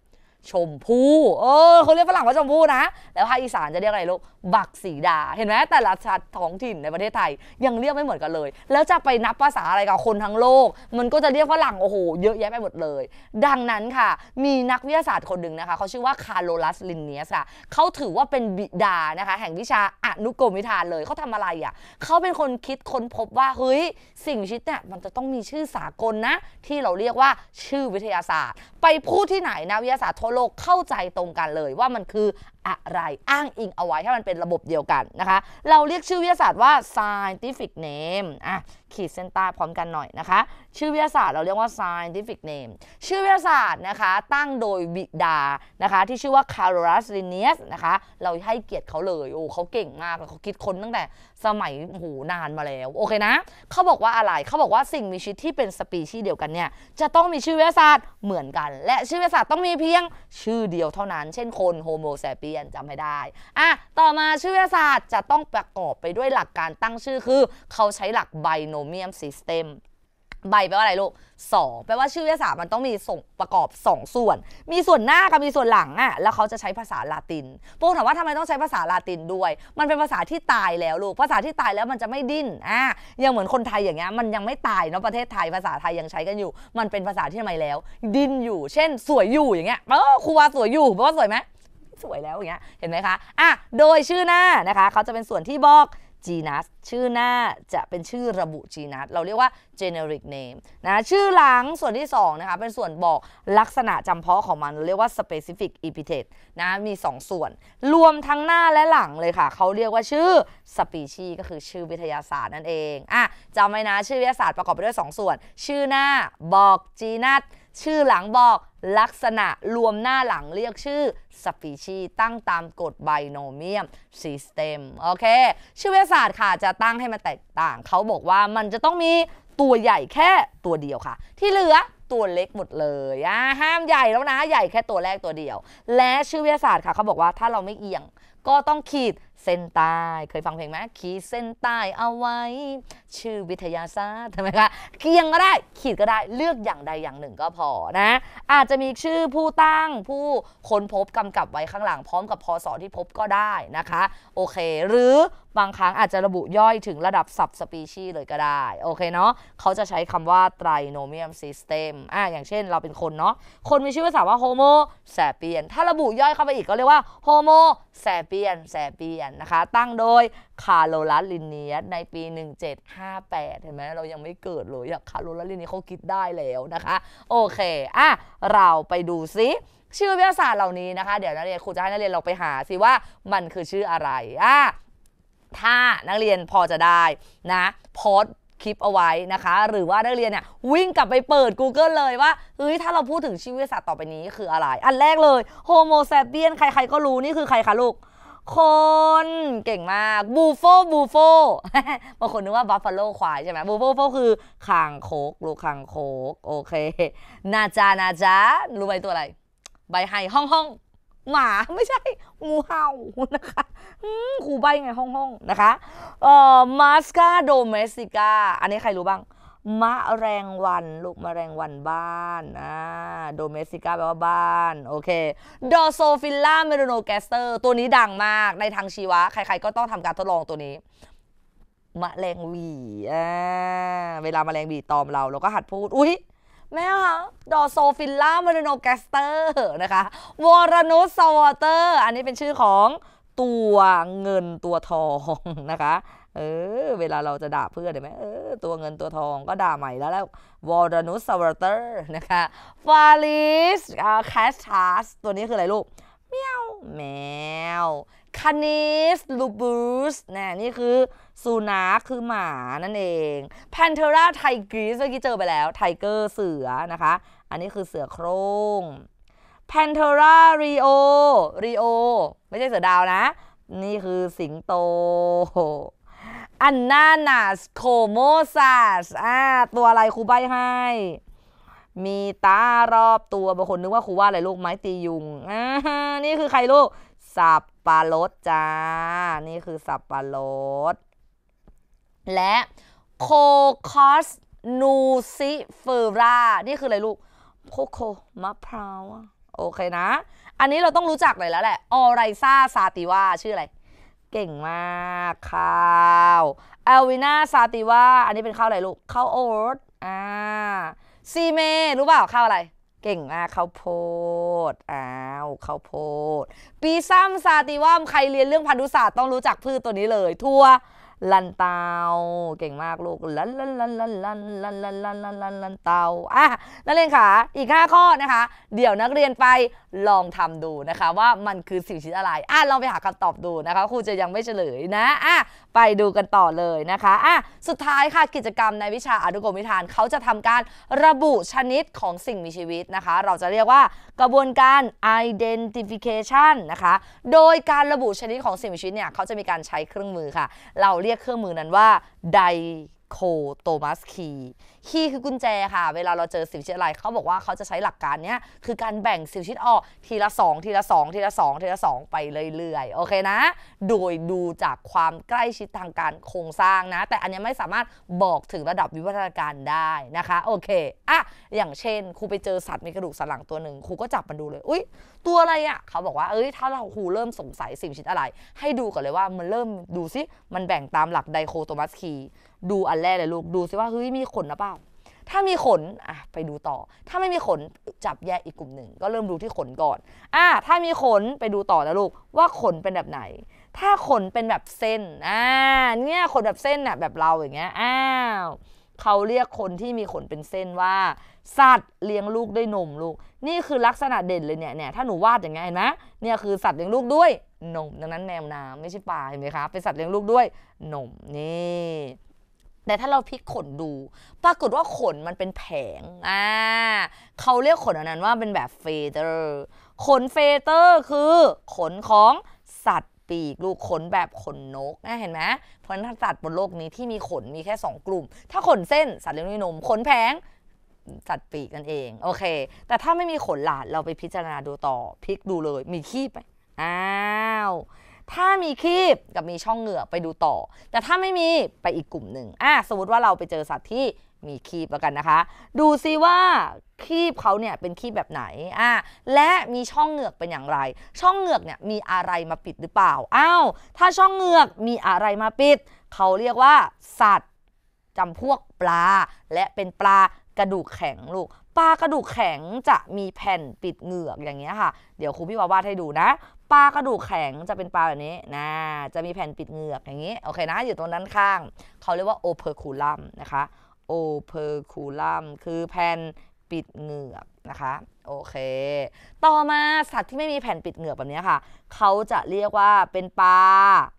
ชมพูเออเขาเรียกฝรั่งว่าชมพูนะ แล้วภาคอีสานจะเรียกอะไรลูก บักสีดา เห็นไหม แต่ละชาติท้องถิ่นในประเทศไทย ยังเรียกไม่เหมือนกันเลย แล้วจะไปนับภาษาอะไรกับคนทั้งโลก มันก็จะเรียกฝรั่ง โอ้โห เยอะแยะไปหมดเลย ดังนั้นค่ะ มีนักวิทยาศาสตร์คนหนึ่งนะคะ เขาชื่อว่าคาร์โลลัสลินเนียสค่ะเขาถือว่าเป็นบิดานะคะ แห่งวิชาอนุกรมวิธานเลยเขาทำอะไรอ่ะเขาเป็นคนคิดค้นพบว่าเฮ้ย สิ่งชิดเนี่ยมันจะต้องมีชื่อสากลนะ ที่เราเรียกว่าชื่อวิทยาศาสตร์ ไปพูดที่ไหนนะวิทยาศาสตร์โลกเข้าใจตรงกันเลยว่ามันคืออะไรอ้างอิงเอาไว้ถ้ามันเป็นระบบเดียวกันนะคะ เราเรียกชื่อวิทยาศาสตร์ว่า scientific name อ่ะขีดเส้นใต้พร้อมกันหน่อยนะคะชื่อวิทยาศาสตร์เราเรียกว่า scientific name ชื่อวิทยาศาสตร์นะคะตั้งโดยบิดานะคะที่ชื่อว่า Carolus Linnaeus นะคะเราให้เกียรติเขาเลยโอ้เขาเก่งมากเขาคิดค้นตั้งแต่สมัยโหนานมาแล้วโอเคนะเขาบอกว่าอะไรเขาบอกว่าสิ่งมีชีวิตที่เป็นสปีชีส์เดียวกันเนี่ยจะต้องมีชื่อวิทยาศาสตร์เหมือนกัน และชื่อวิทยาศาสตร์ต้องมีเพียงชื่อเดียวเท่านั้นเช่นคนโฮโมแซปีียนจำให้ได้ อ่ะ ต่อมาชื่อวิทยาศาสตร์จะต้องประกอบไปด้วยหลักการตั้งชื่อคือ เขาใช้หลักโนเมียมซิสเต็มใบแปลว่าอะไรลูกสองแปลว่าชื่อวิทยาศาสตร์มันต้องมีส่งประกอบ 2 ส่วน มีส่วนหน้ากับมีส่วนหลังอะ่ะ แล้วเขาจะใช้ภาษาลาตินปูถามว่าทำไมต้องใช้ภาษาลาตินด้วย มันเป็นภาษาที่ตายแล้วลูก ภาษาที่ตายแล้วมันจะไม่ดิ้น อ่ะยังเหมือนคนไทยอย่างเงี้ย มันยังไม่ตายเนาะ ประเทศไทย ภาษาไทยยังใช้กันอยู่ มันเป็นภาษาที่ทำไมแล้ว ดิ้นอยู่ เช่น สวยอยู่อย่างเงี้ย เออครูวาสวยอยู่ แปลว่าสวยไหมสวยแล้วอย่างเงี้ยเห็นไหมคะอ่ะโดยชื่อหน้านะคะเขาจะเป็นส่วนที่บอกจีนัสชื่อหน้าจะเป็นชื่อระบุจีนัสเราเรียกว่า generic name นะชื่อหลังส่วนที่2นะคะเป็นส่วนบอกลักษณะจำเพาะของมัน เรียกว่า specific epithet นะมี2สส่วน รวมทั้งหน้าและหลังเลยค่ะ เขาเรียกว่าชื่อ species ก็คือชื่อวิทยาศาสตร์นั่นเองอ่ะจำไว้นะชื่อวิทยาศาสตร์ประกอบไปด้วย 2 ส่วน ชื่อหน้าบอกจีนัสชื่อหลังบอกลักษณะรวมหน้าหลังเรียกชื่อสปีชีตั้งตามกฎไบโนเมียมซิสเต็มโอเคชื่อวิทยาศาสตร์ค่ะจะตั้งให้มันแตกต่างเขาบอกว่ามันจะต้องมีตัวใหญ่แค่ตัวเดียวค่ะ ที่เหลือตัวเล็กหมดเลยห้ามใหญ่แล้วนะ ใหญ่แค่ตัวแรกตัวเดียว และชื่อวิทยาศาสตร์ค่ะเขาบอกว่าถ้าเราไม่เอียงก็ต้องขีดเส้นใต้เคยฟังเพลงไหมขีดเส้นใต้เอาไว้ ชื่อวิทยาศาสตร์ทำไมคะเกียงก็ได้ขีดก็ได้เลือกอย่างใดอย่างหนึ่งก็พอนะ อาจจะมีชื่อผู้ตั้งผู้ค้นพบกำกับไว้ข้างหลัง พร้อมกับพศที่พบก็ได้นะคะ โอเคหรือบางครั้งอาจจะระบุย่อยถึงระดับสับสปีชีเลยก็ได้ โอเคเนาะ เขาจะใช้คำว่า trinomial system อ่าอย่างเช่นเราเป็นคนเนาะ คนมีชื่อภาษาว่า homo sapien ถ้าระบุย่อยเข้าไปอีกก็เรียกว่า homo sapien sapien นะคะตั้งโดยคาร์โลลัสลินเนียสในปี 1758 เห็นไหมเรายังไม่เกิดเลยอะคาร์โลลัสลินเนียสเขาคิดได้แล้วนะคะ โอเคอ่ะเราไปดูซิ ชื่อวิทยาศาสตร์เหล่านี้นะคะ เดี๋ยวนักเรียนครูจะให้นักเรียนเราไปหาสิว่ามันคือชื่ออะไรอ่ะถ้านักเรียนพอจะได้นะโพสคลิปเอาไว้นะคะ หรือว่านักเรียนเนี่ย วิ่งกลับไปเปิด Google เลยว่าเฮ้ยถ้าเราพูดถึงชีวิตสัตว์ต่อไปนี้คืออะไร อันแรกเลยโฮโมแซเปียนใครๆก็รู้นี่คือใครคะลูกคน เก่งมากบูโฟบูโฟบางคนนึกว่าบัฟฟาโลควายใช่ไหมบูโฟโฟคือคางโคกลูกคางโคก โอเคนาจานาจารู้ไบตัวอะไร ใบไห้ห้องห้องหมาไม่ใช่งูเห่านะคะขู่ใบไงห้องห้องนะคะเอ่อมาสกาโดเมสิกาอันนี้ใครรู้บ้างมะแรงวันลูกมะแรงวันบ้านอ่าโดเมสิกาแปลว่าบ้านโอเคดอโซฟิลล่าเมโดโนแกสเตอร์ตัวนี้ดังมาก ในทางชีวะ ใครๆก็ต้องทำการทดลองตัวนี้มะแรงวีอ่าเวลามะแรงวีตอมเรา เราก็หัดพูด อุ๊ยนะคะดอโซฟิลล่ามาริโนแกสเตอร์นะคะวอรนุสซอวเตอร์ อันนี้เป็นชื่อของตัวเงินตัวทองนะคะ เออ เวลาเราจะด่าเพื่อนได้ไหมเออ ตัวเงินตัวทองก็ด่าใหม่แล้วแล้ววอ์นุสซอวเตอร์นะคะ ฟาลิสอ่าแคสชัสตัวนี้คืออะไรลูกเมียวแมว คานิสลูบูสนะนี่คือสุนัขคือหมานั่นเองพ a นเทราไทกิสเมื่อกี้เจอไปแล้วไทเกอร์เสือนะคะ อันนี้คือเสือโครง่ง p a n t e r a rio rio ไม่ใช่เสือดาวนะ นี่คือสิงโตอันนานาสโคโมซัสอ่าตัวอะไรครูใบให้ มีตารอบตัว บางคนนึกว่าครูว่าอะไรลูกไม้ตียุงอ่านี่คือใครลูก สับปะรดจ้า นี่คือสับปะรดและโคคอสนูซิเฟอรานี่คืออะไรลูกโคโคมะพร้าวโอเคนะ อันนี้เราต้องรู้จักเลยแล้วแหละออไรซาซาติวาชื่ออะไร เก่งมากข้าวเอลวินาซาติวาอันนี้เป็นข้าวอะไรลูกข้าวโอ๊ตอ่าซีเมรู้เปล่าข้าวอะไร เก่งมากข้าวโพดอ้าวข้าวโพด ปีซัมซาติวามใครเรียนเรื่องพันธุศาสตร์ต้องรู้จักพืชตัวนี้เลยทั่วลันเตาเก่งมากลูกลันลันลันลันลันลันลันลันลันลันลันเตาอ่ะนักเรียนขาอีก 5 ข้อนะคะ เดี๋ยวนักเรียนไปลองทำดูนะคะว่ามันคือสิ่งชิ้นอะไร อ่ะลองไปหาคำตอบดูนะคะครูจะยังไม่เฉลยนะอ่ะไปดูกันต่อเลยนะคะอ่ะสุดท้ายค่ะ กิจกรรมในวิชาอนุกรมวิธานเขาจะทำการระบุชนิดของสิ่งมีชีวิตนะคะ เราจะเรียกว่ากระบวนการ identification นะคะโดยการระบุชนิดของสิ่งมีชีวิตเนี่ยเขาจะมีการใช้เครื่องมือค่ะ เราเรียกเรียกเครื่องมือนั้นว่าไดโคโตมัสคีคีคือกุญแจค่ะ เวลาเราเจอสิวชิดอะไร เขาบอกว่าเขาจะใช้หลักการเนี้ยคือการแบ่งสิวชิดออกทีละ 2 ทีละ 2 ทีละ 2 ทีละ 2 ไปเรื่อยๆ โอเคนะ โดยดูจากความใกล้ชิดทางการโครงสร้างนะ แต่อันนี้ไม่สามารถบอกถึงระดับวิวัฒนาการได้นะคะ โอเค อ่ะ อย่างเช่น ครูไปเจอสัตว์มีกระดูกสันหลังตัวหนึ่งครูก็จับมันดูเลย อุ้ยตัวอะไรอะ่ะเขาบอกว่า เอ้ยถ้าเราครูเริ่มสงสัยสิวชิดอะไร ให้ดูก่อนเลยว่ามันเริ่ม ดูซิ มันแบ่งตามหลักไดโคโตมัสคีดูอันแรกเลยลูกดูซิว่าเฮ้ยมีขนหรือเปล่าถ้ามีขนอ่ะไปดูต่อ ถ้าไม่มีขนจับแยกอีกกลุ่มหนึ่งก็เริ่มดูที่ขนก่อนอ่ะถ้ามีขนไปดูต่อนะลูกว่าขนเป็นแบบไหน ถ้าขนเป็นแบบเส้นอ่าเนี่ยขนแบบเส้นอ่ะแบบเราอย่างเงี้ยอ้าวเขาเรียกคนที่มีขนเป็นเส้นว่าสัตว์เลี้ยงลูกด้วยนมลูกนี่คือลักษณะเด่นเลยเนี่ยเนี่ยถ้าหนูวาดอย่างเงี้ยเห็นไหมเนี่ยคือสัตว์เลี้ยงลูกด้วยนมดังนั้นแมวน้ำไม่ใช่ปลาเห็นไหมคะเป็นสัตว์เลี้ยงลูกด้วยนมนี่แต่ถ้าเราพลิกขนดูปรากฏว่าขนมันเป็นแผง อ่า เขาเรียกขนอันนั้นว่าเป็นแบบเฟเตอร์ ขนเฟเตอร์คือขนของสัตว์ปีกลูกขนแบบขนนกนะเห็นไหมเพราะฉะนั้นสัตว์บนโลกนี้ที่มีขนมีแค่ 2 กลุ่ม ถ้าขนเส้นสัตว์เลี้ยงด้วยนมขนแผง สัตว์ปีกนั่นเองโอเค แต่ถ้าไม่มีขนหลาดเราไปพิจารณาดูต่อพลิกดูเลยมีขี้ไปอ้าวถ้ามีครีบกับมีช่องเหงือกไปดูต่อ แต่ถ้าไม่มีไปอีกกลุ่มหนึ่งอ่ะสมมติว่าเราไปเจอสัตว์ที่มีครีบแล้วกันนะคะ ดูซิว่าครีบเขาเนี่ยเป็นครีบแบบไหน อ่ะและมีช่องเหงือกเป็นอย่างไร ช่องเหงือกเนี่ยมีอะไรมาปิดหรือเปล่า อ้าวถ้าช่องเหงือกมีอะไรมาปิดเขาเรียกว่าสัตว์จำพวกปลา และเป็นปลากระดูกแข็งลูกปลากระดูกแข็งจะมีแผ่นปิดเหงือกอย่างเงี้ยค่ะ เดี๋ยวครูพี่วาวาดให้ดูนะ ปลากระดูกแข็งจะเป็นปลาแบบนี้นะ จะมีแผ่นปิดเหงือกอย่างงี้โอเคนะอยู่ตรงนั้นข้าง เขาเรียกว่าโอเพอร์คูลัมนะคะ โอเพอร์คูลัมคือแผ่นปิดเหงือกนะคะ โอเค ต่อมาสัตว์ที่ไม่มีแผ่นปิดเหงือกแบบนี้ค่ะ เขาจะเรียกว่าเป็นปลา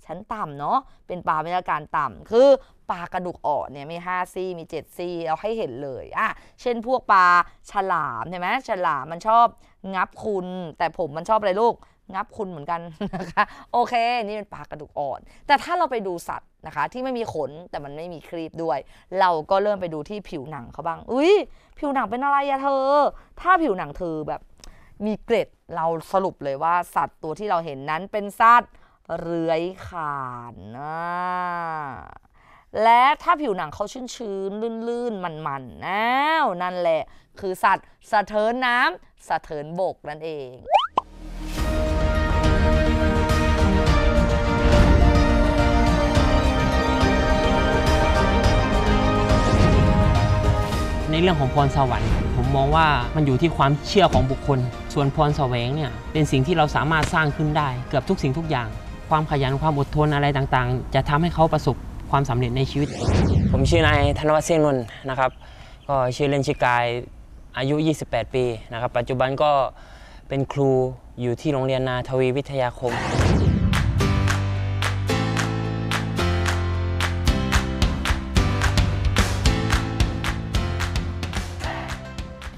ชั้นต่ำเนาะ เป็นปลาเมทยาการต่ำ คือปลากระดูกอ่อนเนี่ยมี5ซี่มี7ซี่เราให้เห็นเลย อ่ะ เช่นพวกปลาฉลามใช่ไหมฉลามมันชอบงับคุณแต่ผมมันชอบอะไรลูกงับคุณเหมือนกันนะคะโอเค นี่เป็นปลากระดูกอ่อน แต่ถ้าเราไปดูสัตว์นะคะ ที่ไม่มีขนแต่มันไม่มีครีบด้วย เราก็เริ่มไปดูที่ผิวหนังเขาบ้างอุ้ยผิวหนังเป็นอะไรอะเธอ ถ้าผิวหนังเธอแบบ มีเกร็ดเราสรุปเลยว่าสัตว์ตัวที่เราเห็นนั้นเป็นสัตว์เรื้อยขานนะและถ้าผิวหนังเขาชื้นชื้นลื่นลื่นมันมัน้าวนั่นแหละ คือสัตว์ สะเทินน้ำสะเทินบกนั่นเอง ในเรื่องของพรสวรรค์ผมมองว่ามันอยู่ที่ความเชื่อของบุคคล ส่วนพรแสวงเนี่ยเป็นสิ่งที่เราสามารถสร้างขึ้นได้เกือบทุกสิ่งทุกอย่าง ความขยันความอดทนอะไรต่างๆ จะทำให้เขาประสบความสำเร็จในชีวิต ผมชื่อนาย ธนวัฒน์เสียงนนท์นะครับ ก็ชื่อเล่นชื่อกาย อายุ 28 ปีนะครับ ปัจจุบันก็เป็นครูอยู่ที่โรงเรียนนาทวีวิทยาคม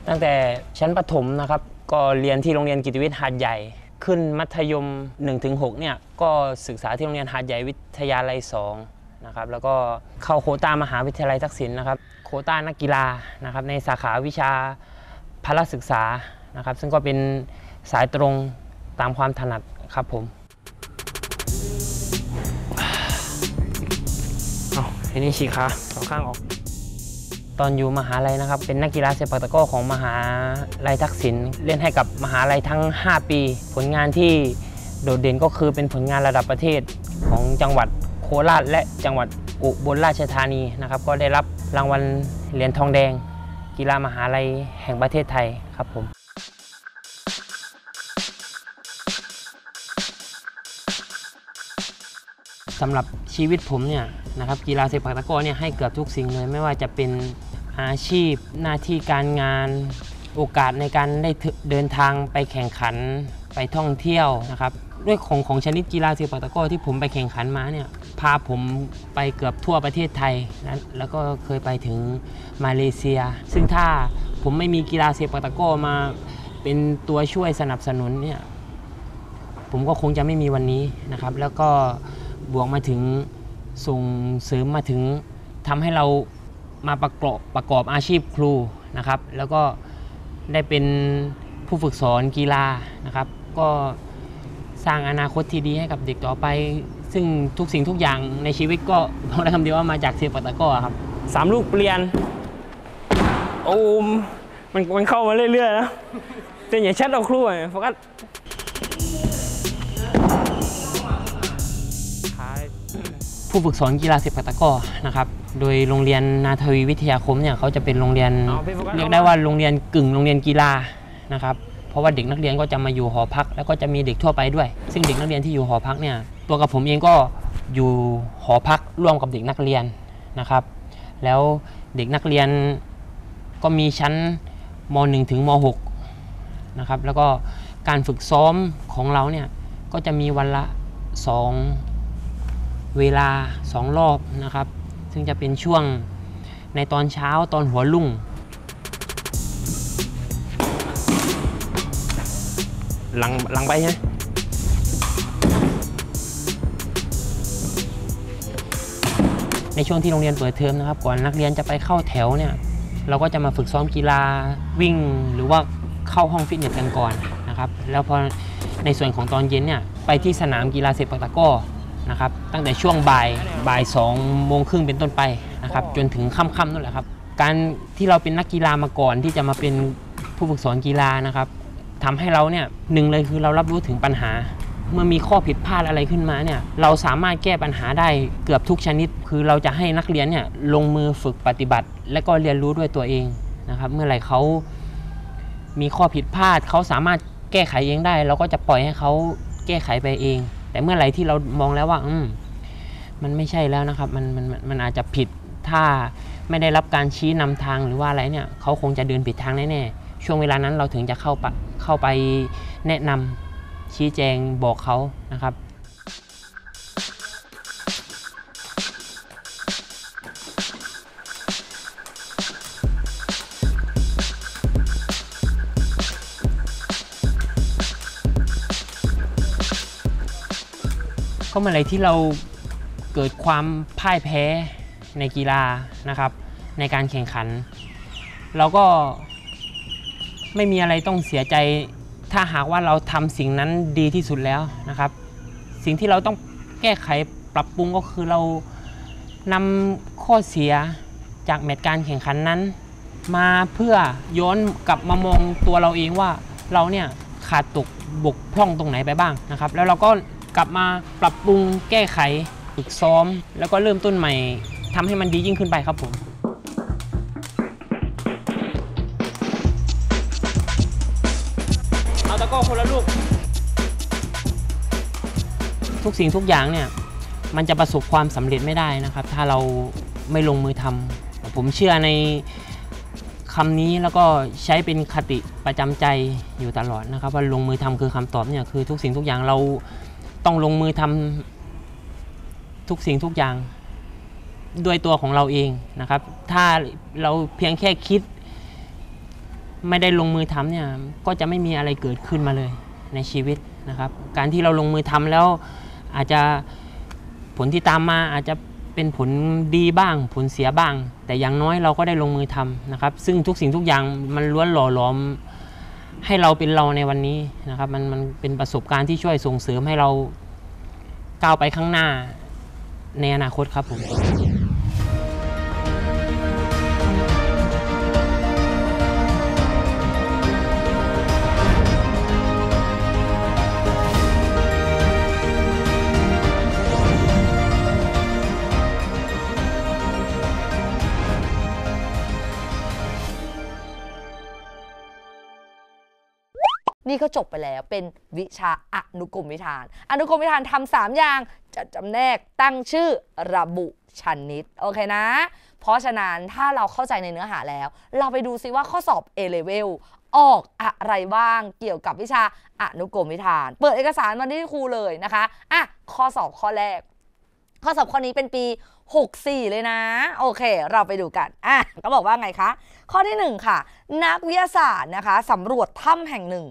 ตั้งแต่ชั้นประถมนะครับ ก็เรียนที่โรงเรียนกิติวิทย์หาดใหญ่ ขึ้นมัธยม 1-6เนี่ย ก็ศึกษาที่โรงเรียนหาดใหญ่วิทยาลัย 2นะครับแล้วก็เข้าโคต้า มหาวิทยาลัยทักษิณนะครับโคต้านักกีฬานะครับในสาขาวิชาพละศึกษานะครับ ซึ่งก็เป็นสายตรงตามความถนัดครับผมเอาทีนี้ฉีกขาสองข้างออก ตอนอยู่มหาลัยนะครับ เป็นนักกีฬาเซปักตะก้อของมหาลัยทักษิณเล่นให้กับมหาลัยทั้ง 5 ปี ผลงานที่โดดเด่นก็คือเป็นผลงานระดับประเทศของจังหวัดโคราชและจังหวัดอุบลราชธานีนะครับก็ได้รับรางวัลเหรียญทองแดงกีฬามหาลัยแห่งประเทศไทยครับผมสำหรับชีวิตผมเนี่ยนะครับกีฬาเซปักตะก้อเนี่ยให้เกือบทุกสิ่งเลย ไม่ว่าจะเป็นอาชีพหน้าที่การงานโอกาสในการได้เดินทางไปแข่งขันไปท่องเที่ยวนะครับ ด้วยของของชนิดกีฬาเซปักตะก้อที่ผมไปแข่งขันมาเนี่ยพาผมไปเกือบทั่วประเทศไทยนะแล้วก็เคยไปถึงมาเลเซีย ซึ่งถ้าผมไม่มีกีฬาเซปตะโก้มาเป็นตัวช่วยสนับสนุนเนี่ยผมก็คงจะไม่มีวันนี้นะครับ แล้วก็บวกมาถึงส่งเสริมมาถึงทำให้เรามาประกอบ ประกอบอาชีพครูนะครับ แล้วก็ได้เป็นผู้ฝึกสอนกีฬานะครับ ก็สร้างอนาคตที่ดีให้กับเด็กต่อไปซึ่งทุกสิ่งทุกอย่างในชีวิตก็เราได้คำเดียวว่ามาจากเซปตะก้อครับสามลูกเปลี่ยน โอ้มมันมันเข้ามาเรื่อยๆนะเต็นอย่าชัดเอาครัวโฟกัสผู้ฝึกสอนกีฬาเซปตะก้อนะครับ โดยโรงเรียนนาทวีวิทยาคมเนี่ยเขาจะเป็นโรงเรียนเรียกได้ว่าโรงเรียนกึ่งโรงเรียนกีฬานะครับ เพราะว่าเด็กนักเรียนก็จะมาอยู่หอพักแล้วก็จะมีเด็กทั่วไปด้วย ซึ่งเด็กนักเรียนที่อยู่หอพักเนี่ยตัวกับผมเองก็อยู่หอพักร่วมกับเด็กนักเรียนนะครับ แล้วเด็กนักเรียนก็มีชั้นม .1 ถึงม .6 นะครับแล้วก็การฝึกซ้อมของเราเนี่ย ก็จะมีวันละ 2 เวลา 2 รอบนะครับ ซึ่งจะเป็นช่วงในตอนเช้าตอนหัวลุ่งหลังหลังไปใช่ไหมในช่วงที่โรงเรียนเปิดเทอมนะครับก่อนนักเรียนจะไปเข้าแถวเนี่ย เราก็จะมาฝึกซ้อมกีฬาวิ่งหรือว่าเข้าห้องฟิตเนสกันก่อนนะครับ แล้วพอในส่วนของตอนเย็นเนี่ย ไปที่สนามกีฬาเซปักตะก้อนะครับตั้งแต่ช่วงบ่ายบ่ายสองโมงครึ่งเป็นต้นไปนะครับจนถึงค่ำๆนั่น แหละครับ การที่เราเป็นนักกีฬามาก่อนที่จะมาเป็นผู้ฝึกสอนกีฬานะครับทำให้เราเนี่ยหนึ่งเลยคือเรารับรู้ถึงปัญหาเมื่อมีข้อผิดพลาดอะไรขึ้นมาเนี่ย เราสามารถแก้ปัญหาได้เกือบทุกชนิดคือเราจะให้นักเรียนเนี่ยลงมือฝึกปฏิบัติ และก็เรียนรู้ด้วยตัวเองนะครับเมื่อไหร่เขามีข้อผิดพลาด เขาสามารถแก้ไขเองได้ เราก็จะปล่อยให้เขาแก้ไขไปเอง แต่เมื่อไหร่ที่เรามองแล้วว่าอืมมันไม่ใช่แล้วนะครับ มันมันมันอาจจะผิดถ้าไม่ได้รับการชี้นำทางหรือว่าอะไรเนี่ยเขาคงจะเดินผิดทางแน่ๆช่วงเวลานั้นเราถึงจะเข้าไปเข้าไปแนะนำชี้แจงบอกเขานะครับก็เมื่อไรที่เราเกิดความพ่ายแพ้ในกีฬานะครับ ในการแข่งขัน เราก็ไม่มีอะไรต้องเสียใจถ้าหากว่าเราทำสิ่งนั้นดีที่สุดแล้วนะครับ สิ่งที่เราต้องแก้ไขปรับปรุงก็คือเรานำข้อเสียจากแมตช์การแข่งขันนั้น มาเพื่อย้อนกลับมามองตัวเราเองว่าเราเนี่ยขาดตกบกพร่องตรงไหนไปบ้างนะครับ แล้วเราก็กลับมาปรับปรุงแก้ไขฝึกซ้อม แล้วก็เริ่มต้นใหม่ทำให้มันดียิ่งขึ้นไปครับผมทุกสิ่งทุกอย่างเนี่ยมันจะประสบความสำเร็จไม่ได้นะครับ ถ้าเราไม่ลงมือทำผมเชื่อในคำนี้แล้วก็ใช้เป็นคติประจำใจอยู่ตลอดนะครับ ว่าลงมือทำคือคำตอบเนี่ยคือทุกสิ่งทุกอย่างเราต้องลงมือทำ ทุกสิ่งทุกอย่างด้วยตัวของเราเองนะครับ ถ้าเราเพียงแค่คิดไม่ได้ลงมือทำเนี่ยก็จะไม่มีอะไรเกิดขึ้นมาเลยในชีวิตนะครับ การที่เราลงมือทำแล้วอาจจะผลที่ตามมาอาจจะเป็นผลดีบ้าง ผลเสียบ้าง แต่อย่างน้อยเราก็ได้ลงมือทำนะครับ ซึ่งทุกสิ่งทุกอย่างมันล้วนหล่อหลอมให้เราเป็นเราในวันนี้นะครับมันมันเป็นประสบการณ์ที่ช่วยส่งเสริมให้เราก้าวไปข้างหน้าในอนาคตครับผมนี่เขาจบไปแล้วเป็นวิชาอนุกรมวิธาน อนุกรมวิธานทำสามอย่างจัดจำแนกตั้งชื่อระบุชนิดโอเคนะ เพราะฉะนั้นถ้าเราเข้าใจในเนื้อหาแล้ว เราไปดูซิว่าข้อสอบ A level ออกอะไรบ้างเกี่ยวกับวิชาอนุกรมวิธาน เปิดเอกสารมาที่ครูเลยนะคะอ่ะข้อสอบข้อแรก ข้อสอบข้อนี้เป็นปี 64 เลยนะ โอเค เราไปดูกันอ่ะก็บอกว่าไงคะ ข้อที่1ค่ะนักวิทยาศาสตร์นะคะสำรวจถ้ำแห่งหนึ่ง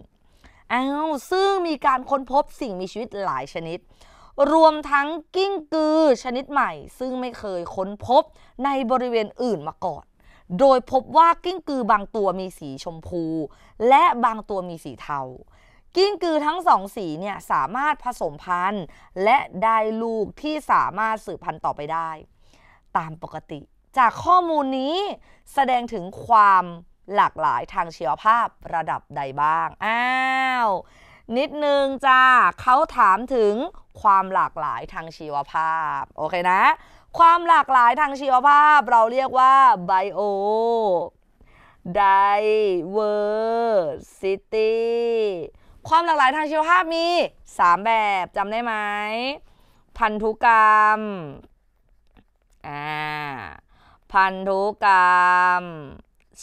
อ้าซึ่งมีการค้นพบสิ่งมีชีวิตหลายชนิด รวมทั้งกิ้งกือชนิดใหม่ซึ่งไม่เคยค้นพบในบริเวณอื่นมาก่อน โดยพบว่ากิ้งกือบางตัวมีสีชมพู และบางตัวมีสีเทากิ้งกือทั้งสองสีเนี่ยสามารถผสมพันธุ์ และได้ลูกที่สามารถสืบพันธุ์ต่อไปได้ ตามปกติ จากข้อมูลนี้แสดงถึงความหลากหลายทางชีวภาพระดับใดบ้าง อ้าว นิดนึงจ้าเขาถามถึงความหลากหลายทางชีวภาพ โอเคนะ ความหลากหลายทางชีวภาพเราเรียกว่า bio diversity ความหลากหลายทางชีวภาพมี3แบบจำได้ไหมพันธุกรรมอ่าพันธุกรรม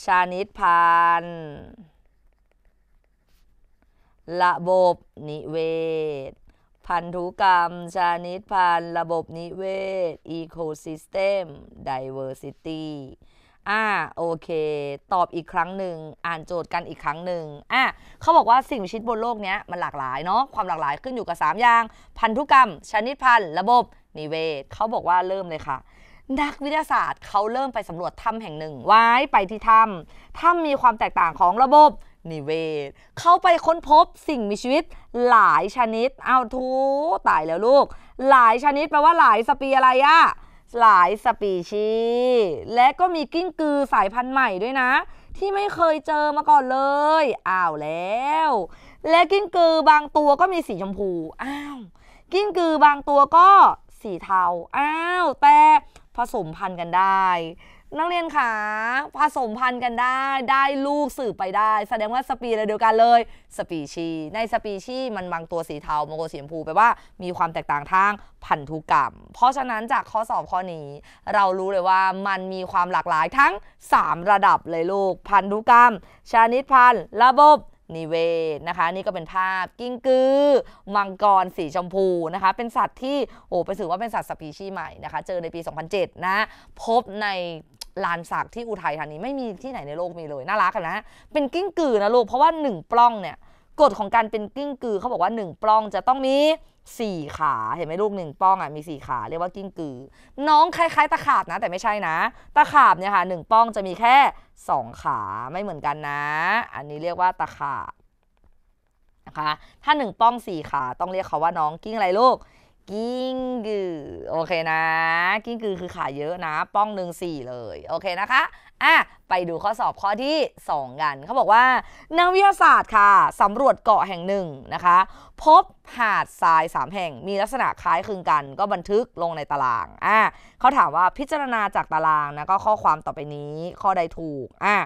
ชานิดพันธ์ระบบนิเวศ พันธุกรรม ชานิดพันธ์ระบบนิเวศ ecosystem diversity อ่าโอเคตอบอีกครั้งหนึ่ง อ่านโจทย์กันอีกครั้งหนึ่งอ่าเขาบอกว่าสิ่งมีชีวิตบนโลกนี้มันหลากหลายเนาะความหลากหลายขึ้นอยู่กับ3อย่าง พันธุกรรม ชนิดพันธุ์ระบบนิเวศเขาบอกว่าเริ่มเลยค่ะนักวิทยาศาสตร์เขาเริ่มไปสำรวจถ้ำแห่งหนึ่งไว้ไปที่ถ้ำ ถ้ำมีความแตกต่างของระบบนิเวศ เขาไปค้นพบสิ่งมีชีวิต หลายชนิดเอาทูตายแล้วลูก หลายชนิดแปลว่าหลายสปีอะไรอะหลายสปีชี และก็มีกิ้งกือสายพันธุ์ใหม่ด้วยนะ ที่ไม่เคยเจอมาก่อนเลย อ้าวแล้ว และกิ้งกือบางตัวก็มีสีชมพู อ้าว กิ้งกือบางตัวก็ สีเทา อ้าว แต่ผสมพันธุ์กันได้ นักเรียนคะผสมพันธุ์กันได้ได้ลูกสืบไปได้ แสดงว่าสปีระเดียวกันเลย สปีชี ในสปีชีมันบางตัวสีเทาบางตัวสีชมพูแปลว่ามีความแตกต่างทางพันธุกรรม เพราะฉะนั้นจากข้อสอบข้อนี้ เรารู้เลยว่ามันมีความหลากหลายทั้ง 3 ระดับเลยลูกพันธุกรรมชนิดพันธุ์ ระบบนิเวศนะคะนี่ก็เป็นภาพกิ้งกือมังกรสีชมพูนะคะ เป็นสัตว์ที่โอ้ไปถือว่าเป็นสัตว์สปีชีส์ใหม่นะคะเจอในปี 2007 นะ พบในลานสักที่อุทัยธานีไม่มีที่ไหนในโลกมีเลยน่ารักนะเป็นกิ้งกือนะลูกเพราะว่า 1ปล้องเนี่ยกฎของการเป็นกิ้งกือเขาบอกว่า 1 ปล้องจะต้องมีสี่ขาเห็นไหมลูกหนึ่งป้องอ่ะมีสี่ขาเรียกว่ากิ้งกือ น้องคล้ายๆตะขาบนะแต่ไม่ใช่นะ ตะขาบเนี่ยค่ะหนึ่งป้องจะมีแค่สองขาไม่เหมือนกันนะ อันนี้เรียกว่าตะขาบนะคะถ้าหนึ่งป้องสี่ขาต้องเรียกเขาว่าน้องกิ้งอะไรลูกกิ้งกือโอเคนะ กิ้งกือคือขายเยอะนะ ป้องหนึ่งสี่เลย โอเคนะคะอ่ะไปดูข้อสอบข้อที่ 2 กัน เขาบอกว่านักวิทยาศาสตร์ค่ะ สำรวจเกาะแห่งหนึ่งนะคะ พบหาดทรายสามแห่ง มีลักษณะคล้ายคลึงกัน ก็บันทึกลงในตารางอ่ะเขาถามว่าพิจารณาจากตารางนะก็ข้อความต่อไปนี้ข้อใดถูกอ่ะ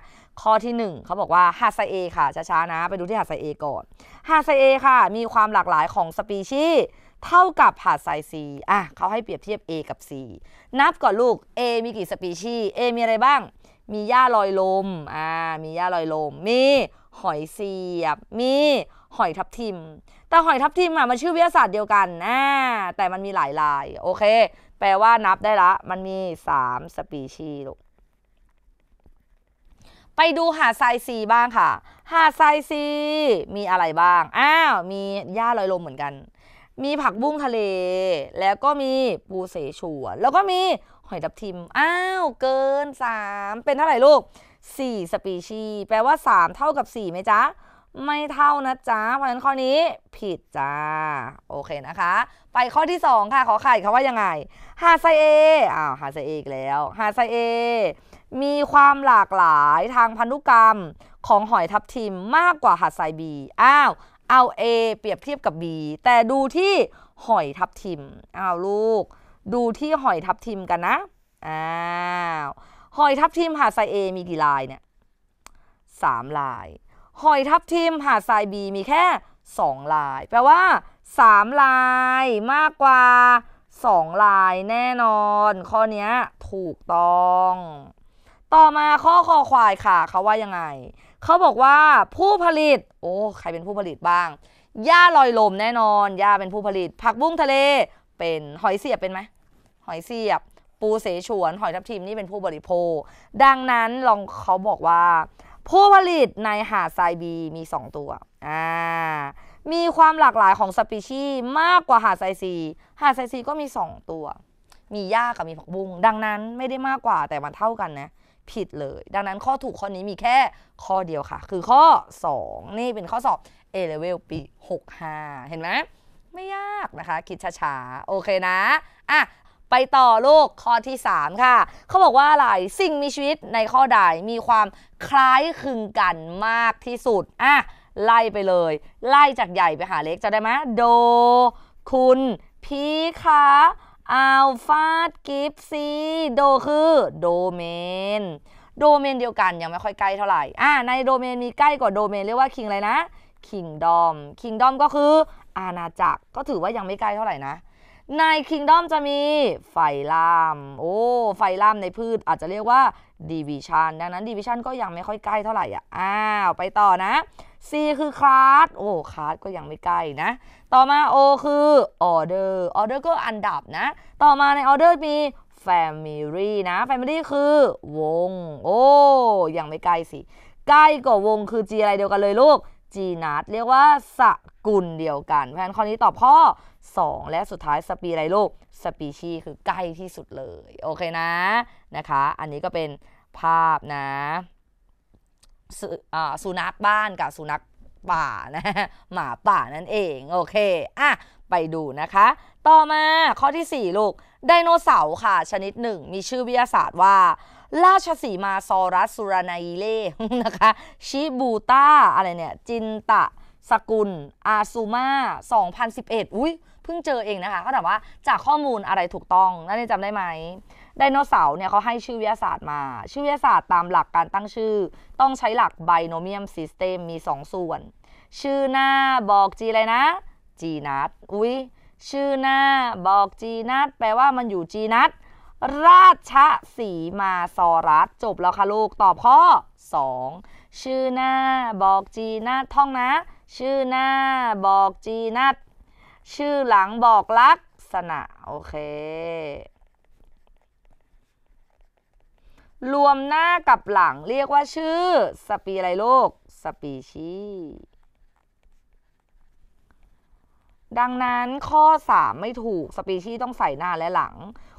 ข้อที่ 1 เขาบอกว่า หาดทรายเอค่ะช้าๆนะไปดูที่หาดทรายเอก่อนหาดทรายเอค่ะ มีความหลากหลายของสปีชีส์เท่ากับหาดทราย C อ่ะเขาให้เปรียบเทียบ A กับ C นับก่อนลูก A มีกี่สปีชีส์ A มีอะไรบ้าง มีหญ้าลอยลม อ่า มีหญ้าลอยลม มี หอยเสียบ มี หอยทับทิม แต่หอยทับทิมอ่ะ มันชื่อวิทยาศาสตร์เดียวกันนะแต่มันมีหลายลาย โอเค แปลว่านับได้ละ มันมี3สปีชีส์ลูก ไปดูหาดทรายซีบ้างค่ะ หาดทรายซีมีอะไรบ้าง อ้าว มีหญ้าลอยลมเหมือนกันมีผักบุ้งทะเล แล้วก็มีปูเสฉวนแล้วก็มีหอยดับทิม อ้าว เกิน 3 เป็นเท่าไหร่ลูก4สปีชี แปลว่า 3 เท่ากับ 4ไหมจ๊ะ ไม่เท่านะจ๊ะ เพราะฉะนั้นข้อนี้ผิดจ้า โอเคนะคะ ไปข้อที่2ค่ะ ขอไข่เขาว่ายังไง หาไซเออ้าว หาไซเออีกแล้ว หาไซเอมีความหลากหลายทางพันธุกรรมของหอยทับทิมมากกว่าหาไซบีอ้าวเอา A เปรียบเทียบกับ B แต่ดูที่หอยทับทิมอ้าวลูก ดูที่หอยทับทิมกันนะอ้าวหอยทับทิม หาดทราย A มีกี่ลายเนี่ยสามลาย หอยทับทิมหาดทราย B มีแค่สองลาย แปลว่าสามลาย มากกว่าสองลายแน่นอน ข้อนี้ถูกต้องต่อมาข้อคอควายค่ะเขาว่ายังไง เขาบอกว่าผู้ผลิตโอ้ใครเป็นผู้ผลิตบ้างหญ้าลอยลมแน่นอนหญ้าเป็นผู้ผลิตผักบุ้งทะเล เป็นหอยเสียบเป็นไหมหอยเสียบ ปูเสฉวน หอยทับทิมนี่เป็นผู้บริโภค ดังนั้นลองเขาบอกว่า ผู้ผลิตในหาดทรายบีมี 2 ตัวอ่ามีความหลากหลายของสปีชีส์มากกว่าหาดทรายซีหาดทรายซีก็มี 2 ตัว มีหญ้ากับมีผักบุ้งดังนั้นไม่ได้มากกว่าแต่มันเท่ากันนะผิดเลยดังนั้นข้อถูกข้อนี้มีแค่ข้อเดียวค่ะ คือข้อ 2 นี่เป็นข้อสอบ A level ปี 65 เห็นไหมไม่ยากนะคะ คิดช้าๆโอเคนะอ่ะไปต่อลูกข้อที่ 3 ค่ะ เขาบอกว่าอะไร สิ่งมีชีวิตในข้อใด มีความคล้ายคลึงกันมากที่สุดอ่ะไล่ไปเลย ไล่จากใหญ่ไปหาเล็กจะได้ไหมโดคุณพี่คะอัลฟาดกิฟซีโดคือโดเมน โดเมนเดียวกันยังไม่ค่อยใกล้เท่าไหร่อ่าในโดเมนมีใกล้กว่าโดเมนเรียกว่าคิงอะไรนะคิงดอม คิงดอมก็คืออาณาจักรก็ถือว่ายังไม่ใกล้เท่าไหร่นะในคิงดอมจะมีไฟลามโอ้ไฟลามในพืชอาจจะเรียกว่าดิวิชันดังนั้นดิวิชันก็ยังไม่ค่อยใกล้เท่าไหร่อ่ะอ้าวไปต่อนะ C คือคลาสโอ้คลาสก็ยังไม่ใกล้นะ ต่อมา O คือออเดอร์ออเดอร์ก็อันดับนะ ต่อมาในออเดอร์มี family นะ family คือวง โอ้ยังไม่ใกล้สิ ใกล้กว่าวงคือ G อะไรเดียวกันเลยลูก G นัดเรียกว่าสกุลเดียวกันแพนนข้อนี้ตอบข้อ2 และสุดท้ายสปีอะไรลูกสปีชีคือ ใกล้ที่สุดเลย โอเคนะ นะคะ อันนี้ก็เป็นภาพนะสุนัขบ้านกับสุนัขป่านะหมาป่านั่นเองโอเคอ่ะไปดูนะคะ ต่อมาข้อที่ 4ลูกไดโนเสาร์ค่ะ ชนิดหนึ่ง มีชื่อวิทยาศาสตร์ว่า ราชสีมาซอรัสสุรานายเล่นะคะ ชิบูต้าอะไรเนี่ยจินตะสกุลอาซูมา2011อุ้ยเพิ่งเจอเองนะคะเขาถามว่าจากข้อมูลอะไรถูกต้องนั่นจำได้ไหมไดโนเสาร์เนี่ยเขาให้ชื่อวิทยาศาสตร์มาชื่อวิทยาศาสตร์ตามหลักการตั้งชื่อ ต้องใช้หลักไบโนเมียมซิสเต็มมี 2 ส่วน ชื่อหน้า บอกจีอะไรนะจีนัทอุ้ยชื่อหน้า บอกจีนัทแปลว่ามันอยู่จีนัทราชสีมาสรัสจบแล้วค่ะลูก ตอบข้อ 2 ชื่อหน้า บอกจีนัทท่องนะ ชื่อหน้า บอกจีนัทชื่อหลังบอกลักษณะ โอเครวมหน้ากับหลังเรียกว่าชื่อสปีอะไรลูก สปีชี ดังนั้นข้อ 3 ไม่ถูกสปีชีต้องใส่หน้าและหลัง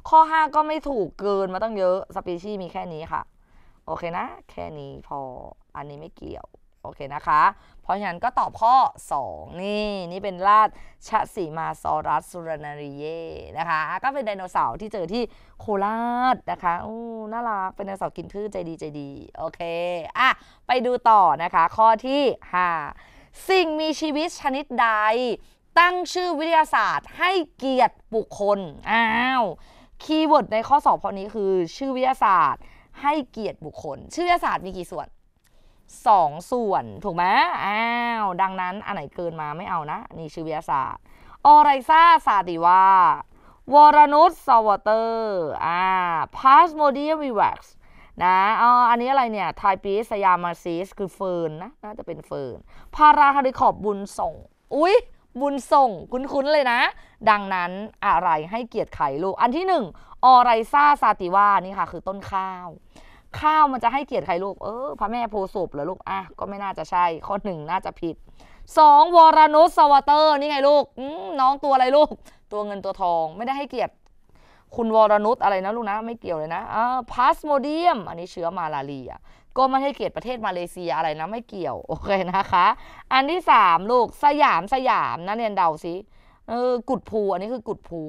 ข้อ 5 ก็ไม่ถูกเกินมาต้องเยอะสปีชีมีแค่นี้ค่ะโอเคนะ แค่นี้พออันนี้ไม่เกี่ยว โอเคนะคะเพราะฉะนั้นก็ตอบข้อ 2 นี่นี่เป็นราชชสีมาซอรัสสุรนารีเย นะคะ ก็เป็นไดโนเสาร์ที่เจอที่โคราชนะคะอู้น่ารักเป็นไดโนเสาร์กินพืชใจดี ใจดี โอเค อ่ะ ไปดูต่อนะคะ ข้อที่ 5สิ่งมีชีวิตชนิดใด ตั้งชื่อวิทยาศาสตร์ให้เกียรติบุคคลอ้าว คีย์เวิร์ดในข้อสอบข้อนี้คือ ชื่อวิทยาศาสตร์ให้เกียรติบุคคลชื่อวิทยาศาสตร์มีกี่ส่วนสองส่วนถูกไหมอ้าว ดังนั้นอันไหนเกินมาไม่เอานะ นี่ชื่อวิทยาศาสตร์ออไรซาสาติวา วรนุสสวอเตอร์ อ่า พาสโมเดียวิวักส์นะอ๋ออันนี้อะไรเนี่ย ไทปีสยามาซีสคือเฟิร์นนะ น่าจะเป็นเฟิร์น พาราคาริขอบบุญส่ง อุ๊ย บุญส่ง คุ้นๆ เลยนะ ดังนั้นอะไรให้เกียรติไขลูก อันที่หนึ่ง ออไรซาซาติวานี่ค่ะคือต้นข้าวข้าวมันจะให้เกียรติใครลูก เออ พระแม่โพสุบเหรอลูก อ่ะ ก็ไม่น่าจะใช่ ข้อหนึ่งน่าจะผิด สองวรนุสสวเตอร์ นี่ไงลูก น้องตัวอะไรลูก ตัวเงินตัวทองไม่ได้ให้เกียรติ คุณวรนุษอะไรนะลูกนะไม่เกี่ยวเลยนะอ่าพาสโมเดียม อันนี้เชื้อมาลาเรีย ก็ไม่ให้เกียรติประเทศมาเลเซียอะไรนะไม่เกี่ยว โอเคนะคะ อันที่สามลูกสยามสยามนะเรียนเดาสิเออ กุดภูอันนี้คือกุดภู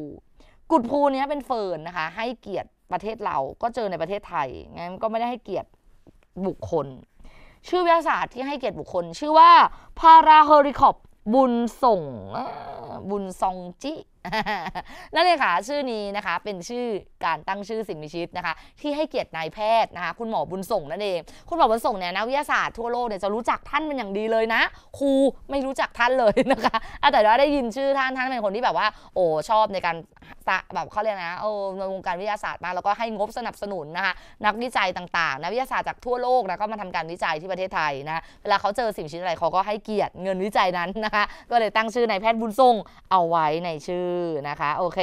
กุดภูเนี้ยเป็นเฟิร์นนะคะให้เกียรติประเทศเราก็เจอในประเทศไทยงั้นก็ไม่ได้ให้เกียรติบุคคล ชื่อวิทยาศาสตร์ที่ให้เกียรติบุคคล ชื่อว่า พาราเฮริคอปบุญส่ง บุญซองจินั่นเลยค่ะชื่อนี้นะคะเป็นชื่อการตั้งชื่อสิ่งมีชีวิตนะคะ ที่ให้เกียรตินายแพทย์นะคะคุณหมอบุญส่ง นั่นเองคุณหมอบุญส่งเนี่ยนักวิทยาศาสตร์ทั่วโลกเนี่ยจะรู้จักท่านเป็นอย่างดีเลยนะ ครูไม่รู้จักท่านเลยนะคะแต่ว่าได้ยินชื่อท่านท่านเป็นคนที่แบบว่า โอ้ชอบในการแบบเขาเรียกนะโอ้ในวงการวิทยาศาสตร์มาแล้วก็ให้งบสนับสนุนนะคะนักวิจัยต่างๆนักวิทยาศาสตร์จากทั่วโลกนะก็มาทำการวิจัยที่ประเทศไทยนะเวลาเขาเจอสิ่งชิ้นอะไรเขาก็ให้เกียรติเงินวิจัยนั้นนะคะก็เลยตั้งชื่อนายแพทย์บุญส่งเอาไว้ในชื่อื่อนะคะโอเค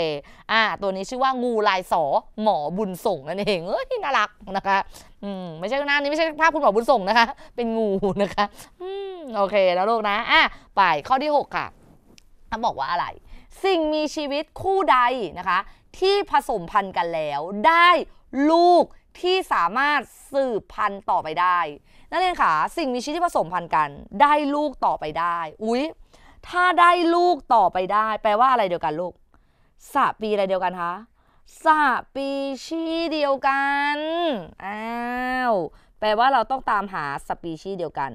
อ่าตัวนี้ชื่อว่างูลายสอหมอบุญส่งนั่นเองเอ้ยน่ารักนะคะอืมไม่ใช่หน้านี้ไม่ใช่ภาพคุณหมอบุญส่งนะคะเป็นงูนะคะอืมโอเคแล้วลูกนะอ่ะไปข้อที่6ค่ะเขาบอกว่าอะไร สิ่งมีชีวิตคู่ใดนะคะ ที่ผสมพันธุ์กันแล้วได้ลูกที่สามารถสืบพันธุ์ต่อไปได้นั่นเองค่ะ สิ่งมีชีวิตที่ผสมพันธุ์กันได้ลูกต่อไปได้อุ๊ยถ้าได้ลูกต่อไปได้ แปลว่าอะไรเดียวกันลูกสะปีอะไรเดียวกันคะสะปีชีเดียวกัน อ้าว แปลว่าเราต้องตามหาสปีชีเดียวกัน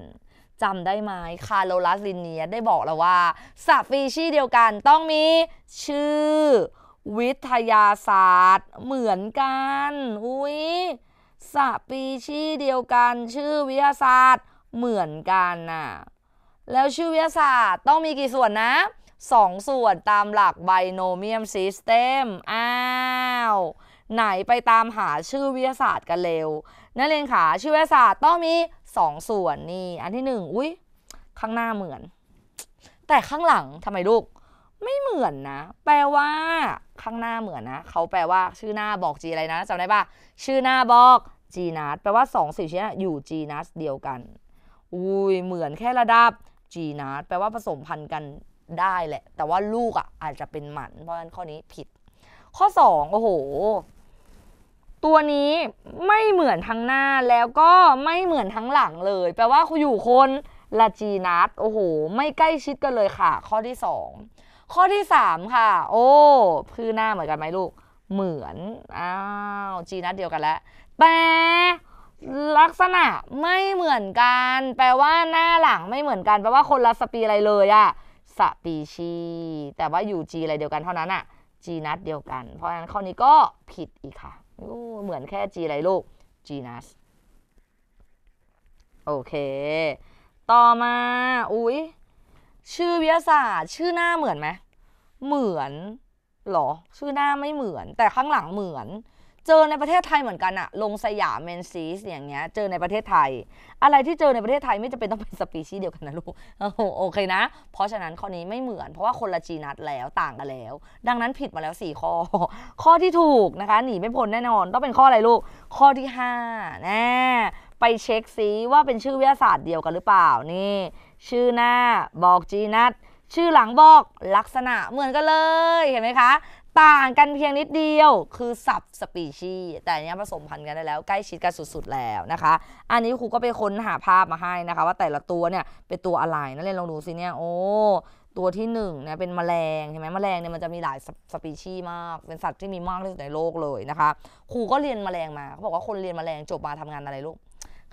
จำได้ไหมคาร์โลลัสลินเนีย ได้บอกแล้วว่าสปีชีเดียวกันต้องมีชื่อ วิทยาศาสตร์ เหมือนกัน อุ้ยสปีชีเดียวกันชื่อวิทยาศาสตร์ เหมือนกันน่ะแล้วชื่อวิทยาศาสตร์ต้องมีกี่ส่วนนะสองส่วนตามหลักไบโนเมียมซิสเต็มอ้าว ไหนไปตามหาชื่อวิทยาศาสตร์กันเร็วนักเรียนขาชื่อวิทยาศาสตร์ต้องมี 2 ส่วนนี่ อันที่ 1 อุ้ยข้างหน้าเหมือน แต่ข้างหลังทำไมลูก ไม่เหมือนนะ แปลว่า ข้างหน้าเหมือนนะเขาแปลว่า ชื่อหน้าบอกจีอะไรนะจำได้ปะชื่อหน้าบอกจีนัสแปลว่า2สิ่งนี้อยู่จีนัสเดียวกัน อุ้ยเหมือนแค่ระดับจีนัสแปลว่าผสมพันธุ์กันได้แหละ แต่ว่าลูกอ่ะอาจจะเป็นหมันเพราะฉะนั้นข้อนี้ผิด ข้อ2โอ้โหตัวนี้ไม่เหมือนทั้งหน้าแล้วก็ไม่เหมือนทั้งหลังเลย แปลว่าเขาอยู่คนละจีนัสโอ้โห ไม่ใกล้ชิดกันเลยค่ะ ข้อที่2ข้อที่3ค่ะโอ้พื้นหน้าเหมือนกันไหมลูก เหมือนอ้าวจีนัสเดียวกันแล้วแต่ลักษณะไม่เหมือนกัน แปลว่าหน้าหลังไม่เหมือนกันแปลว่าคนละสปีอะไรเลยอะสปีชีแต่ว่าอยู่จี อะไรเดียวกันเท่านั้นอะจีนัสเดียวกัน เพราะฉะนั้นข้อนี้ก็ผิดอีกค่ะเหมือนแค่จีอะไรลูกจีนัสโอเค ต่อมาอุ้ยชื่อวิทยาศาสตร์ ชื่อหน้าเหมือนไหม เหมือน หรอชื่อหน้าไม่เหมือน แต่ข้างหลังเหมือนเจอในประเทศไทยเหมือนกันอะลงสยามเมนซีส อย่างเงี้ย เจอในประเทศไทย อะไรที่เจอในประเทศไทยไม่จำเป็นต้องเป็นสปีชีส์เดียวกันนะลูก โอเคนะ เพราะฉะนั้นข้อนี้ไม่เหมือน เพราะว่าคนละจีนัดแล้วต่างกันแล้ว ดังนั้นผิดมาแล้ว4ข้อ ข้อที่ถูกนะคะหนีไม่พ้นแน่นอนต้องเป็นข้ออะไรลูก ข้อที่5แน่ไปเช็คซิว่าเป็นชื่อวิทยาศาสตร์เดียวกันหรือเปล่านี่ ชื่อหน้า บอกจีนัดชื่อหลังบอก ลักษณะเหมือนกันเลยเห็นไหมคะต่างกันเพียงนิดเดียวคือสับสปีชี แต่เนี้ยผสมพันธุ์กันได้แล้ว ใกล้ชิดกันสุดๆแล้วนะคะอันนี้ครูก็ไปค้นหาภาพมาให้นะคะว่าแต่ละตัวเนี่ยเป็นตัวอะไรนั่นเลยลองดูสิเนี่ยโอ้ตัวที่หนึ่งนยเป็นแมลงใช่ไหมแมลงเนี่ยมันจะมีหลายสปีชีมาก เป็นสัตว์ที่มีมากที่สุดในโลกเลยนะคะครูก็เรียนแมลงมาเขาบอกว่าคนเรียนแมลงจบมาทำงานอะไรลูก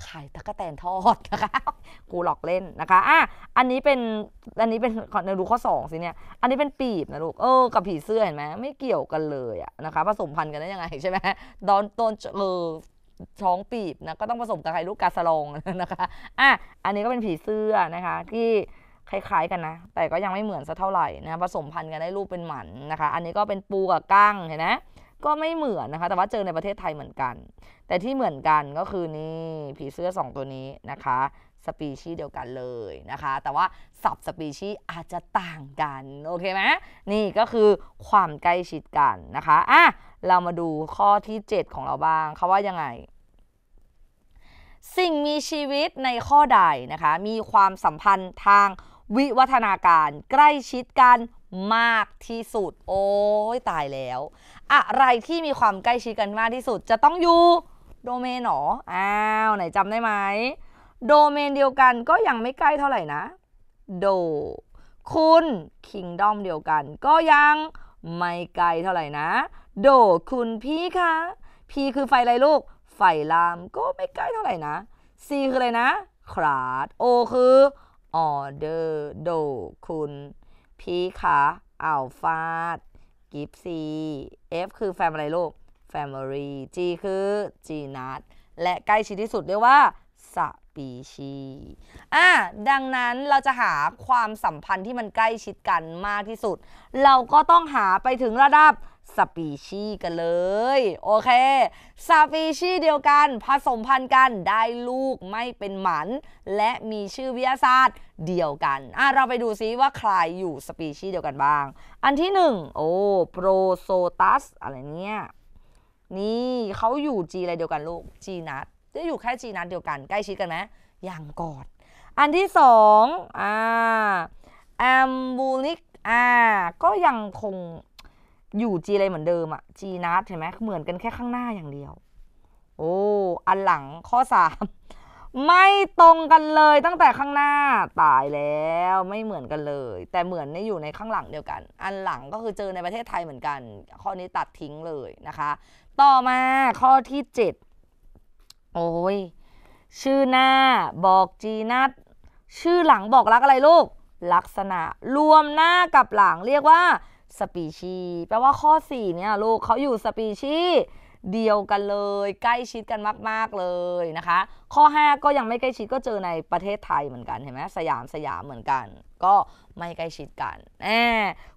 ขายตะกแตนทอดนะคะ กูหลอกเล่นนะคะ อ่ะ อันนี้เป็น อันนี้เป็นขอในรู้ข้อสองสิเนี่ย อันนี้เป็นปีบนะลูก เออ กับผีเสื้อเห็นไหมไม่เกี่ยวกันเลยอะนะคะ ผสมพันธุ์กันได้ยังไงใช่ไหมดอนต้นเออช้องปีบนะ ก็ต้องผสมกับใครลูกกาสลองนะคะ อ่ะ อันนี้ก็เป็นผีเสื้อนะคะ ที่คล้าย ๆ กันนะ แต่ก็ยังไม่เหมือนสักเท่าไหร่นะผสมพันธุ์กันได้รูปเป็นหมันนะคะ อันนี้ก็เป็นปูกับกั้งเห็นไหมก็ไม่เหมือนนะคะ แต่ว่าเจอในประเทศไทยเหมือนกัน แต่ที่เหมือนกันก็คือนี่ผีเสื้อ 2 ตัวนี้นะคะ สปีชีเดียวกันเลยนะคะ แต่ว่าสับสปีชีอาจจะต่างกัน โอเคไหมนี่ก็คือความใกล้ชิดกันนะคะ อ่ะ เรามาดูข้อที่ 7 ของเราบ้างเขาว่ายังไง สิ่งมีชีวิตในข้อใดนะคะ มีความสัมพันธ์ทางวิวัฒนาการ ใกล้ชิดกันมากที่สุด โอ้ยตายแล้วอะไรที่มีความใกล้ชิดกันมากที่สุดจะต้องอยู่โดเมนหรอ อ้าวไหนจำได้ไหมโดเมนเดียวกันก็ยังไม่ใกล้เท่าไหร่นะโด คุณคิงดอมเดียวกัน ก็ยังไม่ไกลเท่าไหร่นะ โดคุณพี่คะพี่คือไฟอะไรลูกไฟลามก็ไม่ใกล้เท่าไหร่นะ ซีคืออะไรนะคราดโอคือออเดอร์โดคุณ พี่คะอัลฟาด if c f คือแฟมอะไรลูก family g คือ g e n u ดและใกล้ชิดที่สุดเรียกว่าสปีชี อ่ะดังนั้นเราจะหาความสัมพันธ์ที่มันใกล้ชิดกันมากที่สุด เราก็ต้องหาไปถึงระดับสปีชีกันเลยโอเคสปีชีเดียวกัน ผสมพันธุ์กันได้ลูกไม่เป็นหมันและมีชื่อวิทยาศาสตร์เดียวกันอ่ะเราไปดูซิว่าใครอยู่สปีชีเดียวกันบ้าง อันที่หนึ่งโอ้โปรโซตัสอะไรเนี่ยนี่เขาอยู่จีอะไรเดียวกันลูกจีนัดจะอยู่แค่จีนัดเดียวกัน ใกล้ชิดกันไหมอย่างกอดอันที่สองอ่าแอมบูลิกอ่าก็ยังคงอยู่ จีอะไรเหมือนเดิมอะจีนัทเห็นไหมเหมือนกันแค่ข้างหน้าอย่างเดียว โอ้อันหลังข้อสามไม่ตรงกันเลยตั้งแต่ข้างหน้าตายแล้วไม่เหมือนกันเลย แต่เหมือนในอยู่ในข้างหลังเดียวกัน อันหลังก็คือเจอในประเทศไทยเหมือนกัน ข้อนี้ตัดทิ้งเลยนะคะ ต่อมาข้อที่ 7 โอ้ยชื่อหน้าบอกจีนัทชื่อหลังบอกรักอะไรลูกลักษณะรวมหน้ากับหลังเรียกว่าสปีชีแปลว่าข้อ4เนี่ยลูกเขาอยู่สปีชีเดียวกันเลย ใกล้ชิดกันมาก ๆเลยนะคะ ข้อ 5 ก็ยังไม่ใกล้ชิดก็เจอในประเทศไทยเหมือนกันเห็นไหมสยามสยามเหมือนกัน ก็ไม่ใกล้ชิดกันแหม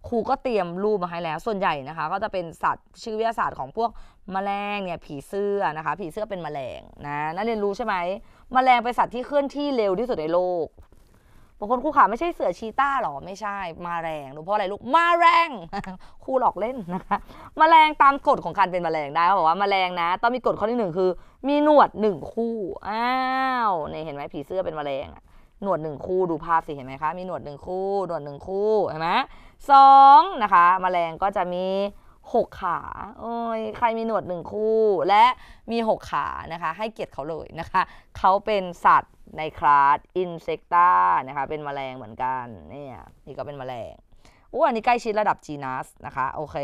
ครูก็เตรียมรูปมาให้แล้ว ส่วนใหญ่นะคะก็จะเป็นสัตว์ชื่อวิทยาศาสตร์ของพวกมแมลงเนี่ยผีเสื้อนะคะผีเสื้อเป็นมแมลงนะนักเรียนรู้ใช่ไหมมแมลงเป็นสัตว์ที่เคลื่อนที่เร็วที่สุดในโลกบางคนครูขาไม่ใช่เสือชีต้าหรอไม่ใช่มาแรงรู้เพราะอะไรลูกมาแรงครูหลอกเล่นนะคะมาแรงตามกฎของการเป็นมาแรงได้เขาบอกว่ามาแรงนะต้องมีกฎข้อที่หนึ่งคือ มีหนวดหนึ่งคู่อ้าวเนี่ยเห็นไหมผีเสื้อเป็นมาแรงหนวดหนึ่งคู่ดูภาพสิเห็นไหมคะมีหนวดหนึ่งคู่หนวดหนึ่งคู่เห็นไหมสองนะคะมแมลงก็จะมีหกขาโอ้ยใครมีหนวดหนึ่งคู่และมีหกขานะคะ ให้เกียรติเขาเลยนะคะ เขาเป็นสัตว์ในคลาสอินเซกตานะคะ เป็นแมลงเหมือนกันเนี่ยนี่ก็เป็นแมลงอู้อันนี้ใกล้ชิดระดับจีนัสนะคะโอเค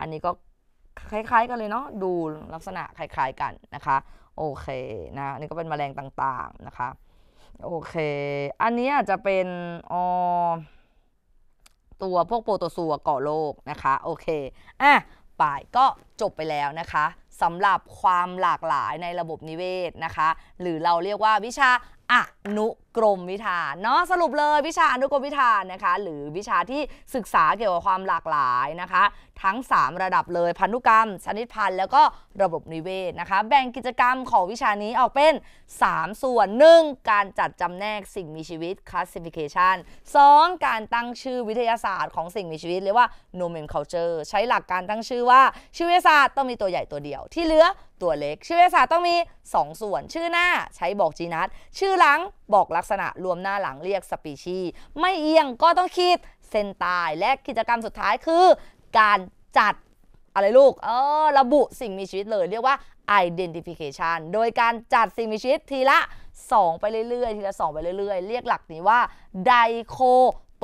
อันนี้ก็คล้ายๆกันเลยเนาะดูลักษณะคล้ายๆกันนะคะโอเคนะอันนี้ก็เป็นแมลงต่างๆนะคะโอเค อันนี้อาจจะเป็นออตัวพวกโปรโตซัวเกาะโลกนะคะโอเคอ่ะป่ายก็จบไปแล้วนะคะสำหรับความหลากหลายในระบบนิเวศนะคะ หรือเราเรียกว่าวิชาอนุกรมวิทานเนาะสรุปเลยวิชาอนุกรมวิธานนะคะ หรือวิชาที่ศึกษาเกี่ยวกับความหลากหลายนะคะ ทั้ง 3 ระดับเลยพันธุกรรมชนิดพันธุ์แล้วก็ระบบนิเวศนะคะ แบ่งกิจกรรมของวิชานี้ออกเป็น 3 ส่วน 1. การจัดจำแนกสิ่งมีชีวิต classification 2. การตั้งชื่อวิทยาศาสตร์ของสิ่งมีชีวิต เรียกว่า nomenclature ใช้หลักการตั้งชื่อว่าชื่อวิทยาศาสตร์ต้องมีตัวใหญ่ตัวเดียว ที่เหลือตัวเล็กชื่อวิทยาศาสตร์ต้องมี 2 ส่วนชื่อหน้าใช้บอกจีนัสชื่อหลังบอกลักักษณะรวมหน้าหลังเรียกสปีชี ไม่เอียงก็ต้องคิดเส้นตายและกิจกรรมสุดท้ายคือการจัดอะไรลูกเออระบุสิ่งมีชีวิตเลยเรียกว่า identification โดยการจัดสิ่งมีชีวิตทีละ 2 ไปเรื่อยๆทีละ2ไปเรื่อยๆเรียกหลักนี้ว่าไดโค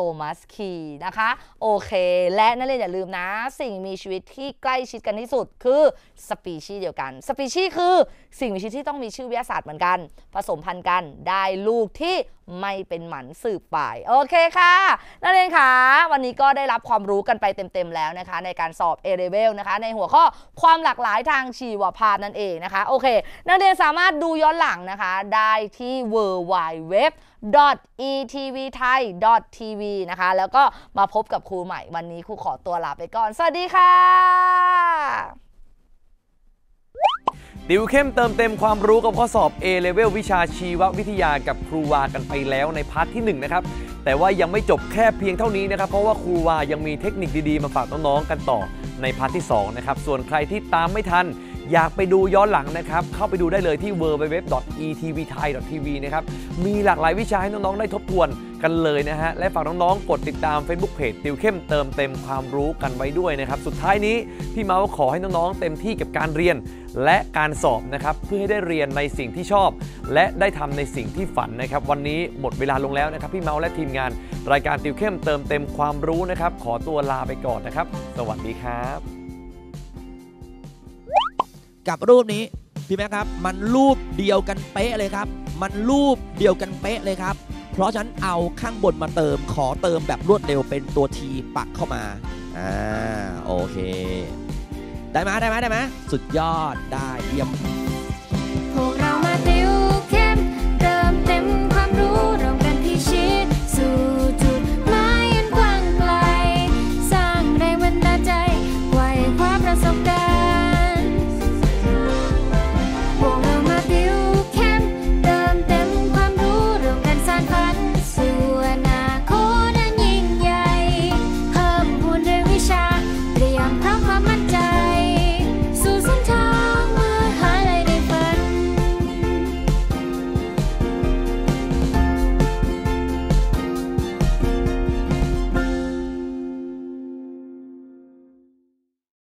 ตมัสคีนะคะ โอเคและนักเรียนอย่าลืมนะ สิ่งมีชีวิตที่ใกล้ชิดกันที่สุดคือสปีชีส์เดียวกัน สปีชีส์คือสิ่งมีชีวิตที่ต้องมีชื่อวิทยาศาสตร์เหมือนกัน ผสมพันธุ์กันได้ลูกที่ไม่เป็นหมันสืบไปโอเคค่ะ นักเรียนคะ วันนี้ก็ได้รับความรู้กันไปเต็มๆแล้วนะคะ ในการสอบ A level นะคะ ในหัวข้อความหลากหลายทางชีวภาพนั่นเองนะคะโอเค นักเรียนสามารถดูย้อนหลังนะคะได้ที่ w w w www.etvthai.tv นะคะแล้วก็มาพบกับครูใหม่วันนี้ครูขอตัวลาไปก่อน สวัสดีค่ะติวเข้มเติมเต็มความรู้กับข้อสอบ A-Level วิชาชีววิทยากับครูวากันไปแล้วในพาร์ทที่ 1 นะครับ แต่ว่ายังไม่จบแค่เพียงเท่านี้นะครับ เพราะว่าครูวายังมีเทคนิคดีๆมาฝากน้องๆ กันต่อในพาร์ทที่ 2 นะครับ ส่วนใครที่ตามไม่ทันอยากไปดูย้อนหลังนะครับ เข้าไปดูได้เลยที่ www.etvthai.tv นะครับมีหลากหลายวิชาให้น้อง ๆ ได้ทบทวนกันเลยนะฮะและฝากน้องๆ กดติดตาม Facebook Page ติวเข้มเติมเต็มความรู้กันไว้ด้วยนะครับ สุดท้ายนี้ พี่เมาขอให้น้องๆ เต็มที่กับการเรียนและการสอบนะครับเพื่อให้ได้เรียนในสิ่งที่ชอบ และได้ทำในสิ่งที่ฝันนะครับ วันนี้หมดเวลาลงแล้วนะครับพี่เมาและทีมงาน รายการติวเข้มเติมเต็มความรู้นะครับ ขอตัวลาไปก่อนนะครับ สวัสดีครับกับรูปนี้พี่แม่ครับมันรูปเดียวกันเป๊ะเลยครับ มันรูปเดียวกันเป๊ะเลยครับ เพราะฉะนั้นเอาข้างบนมาเติมขอเติมแบบรวดเร็วเป็นตัวทีปักเข้ามาอ่าโอเค ได้ไหมได้ไหมได้ไหมสุดยอดได้เยี่ยมพวกเรามาเต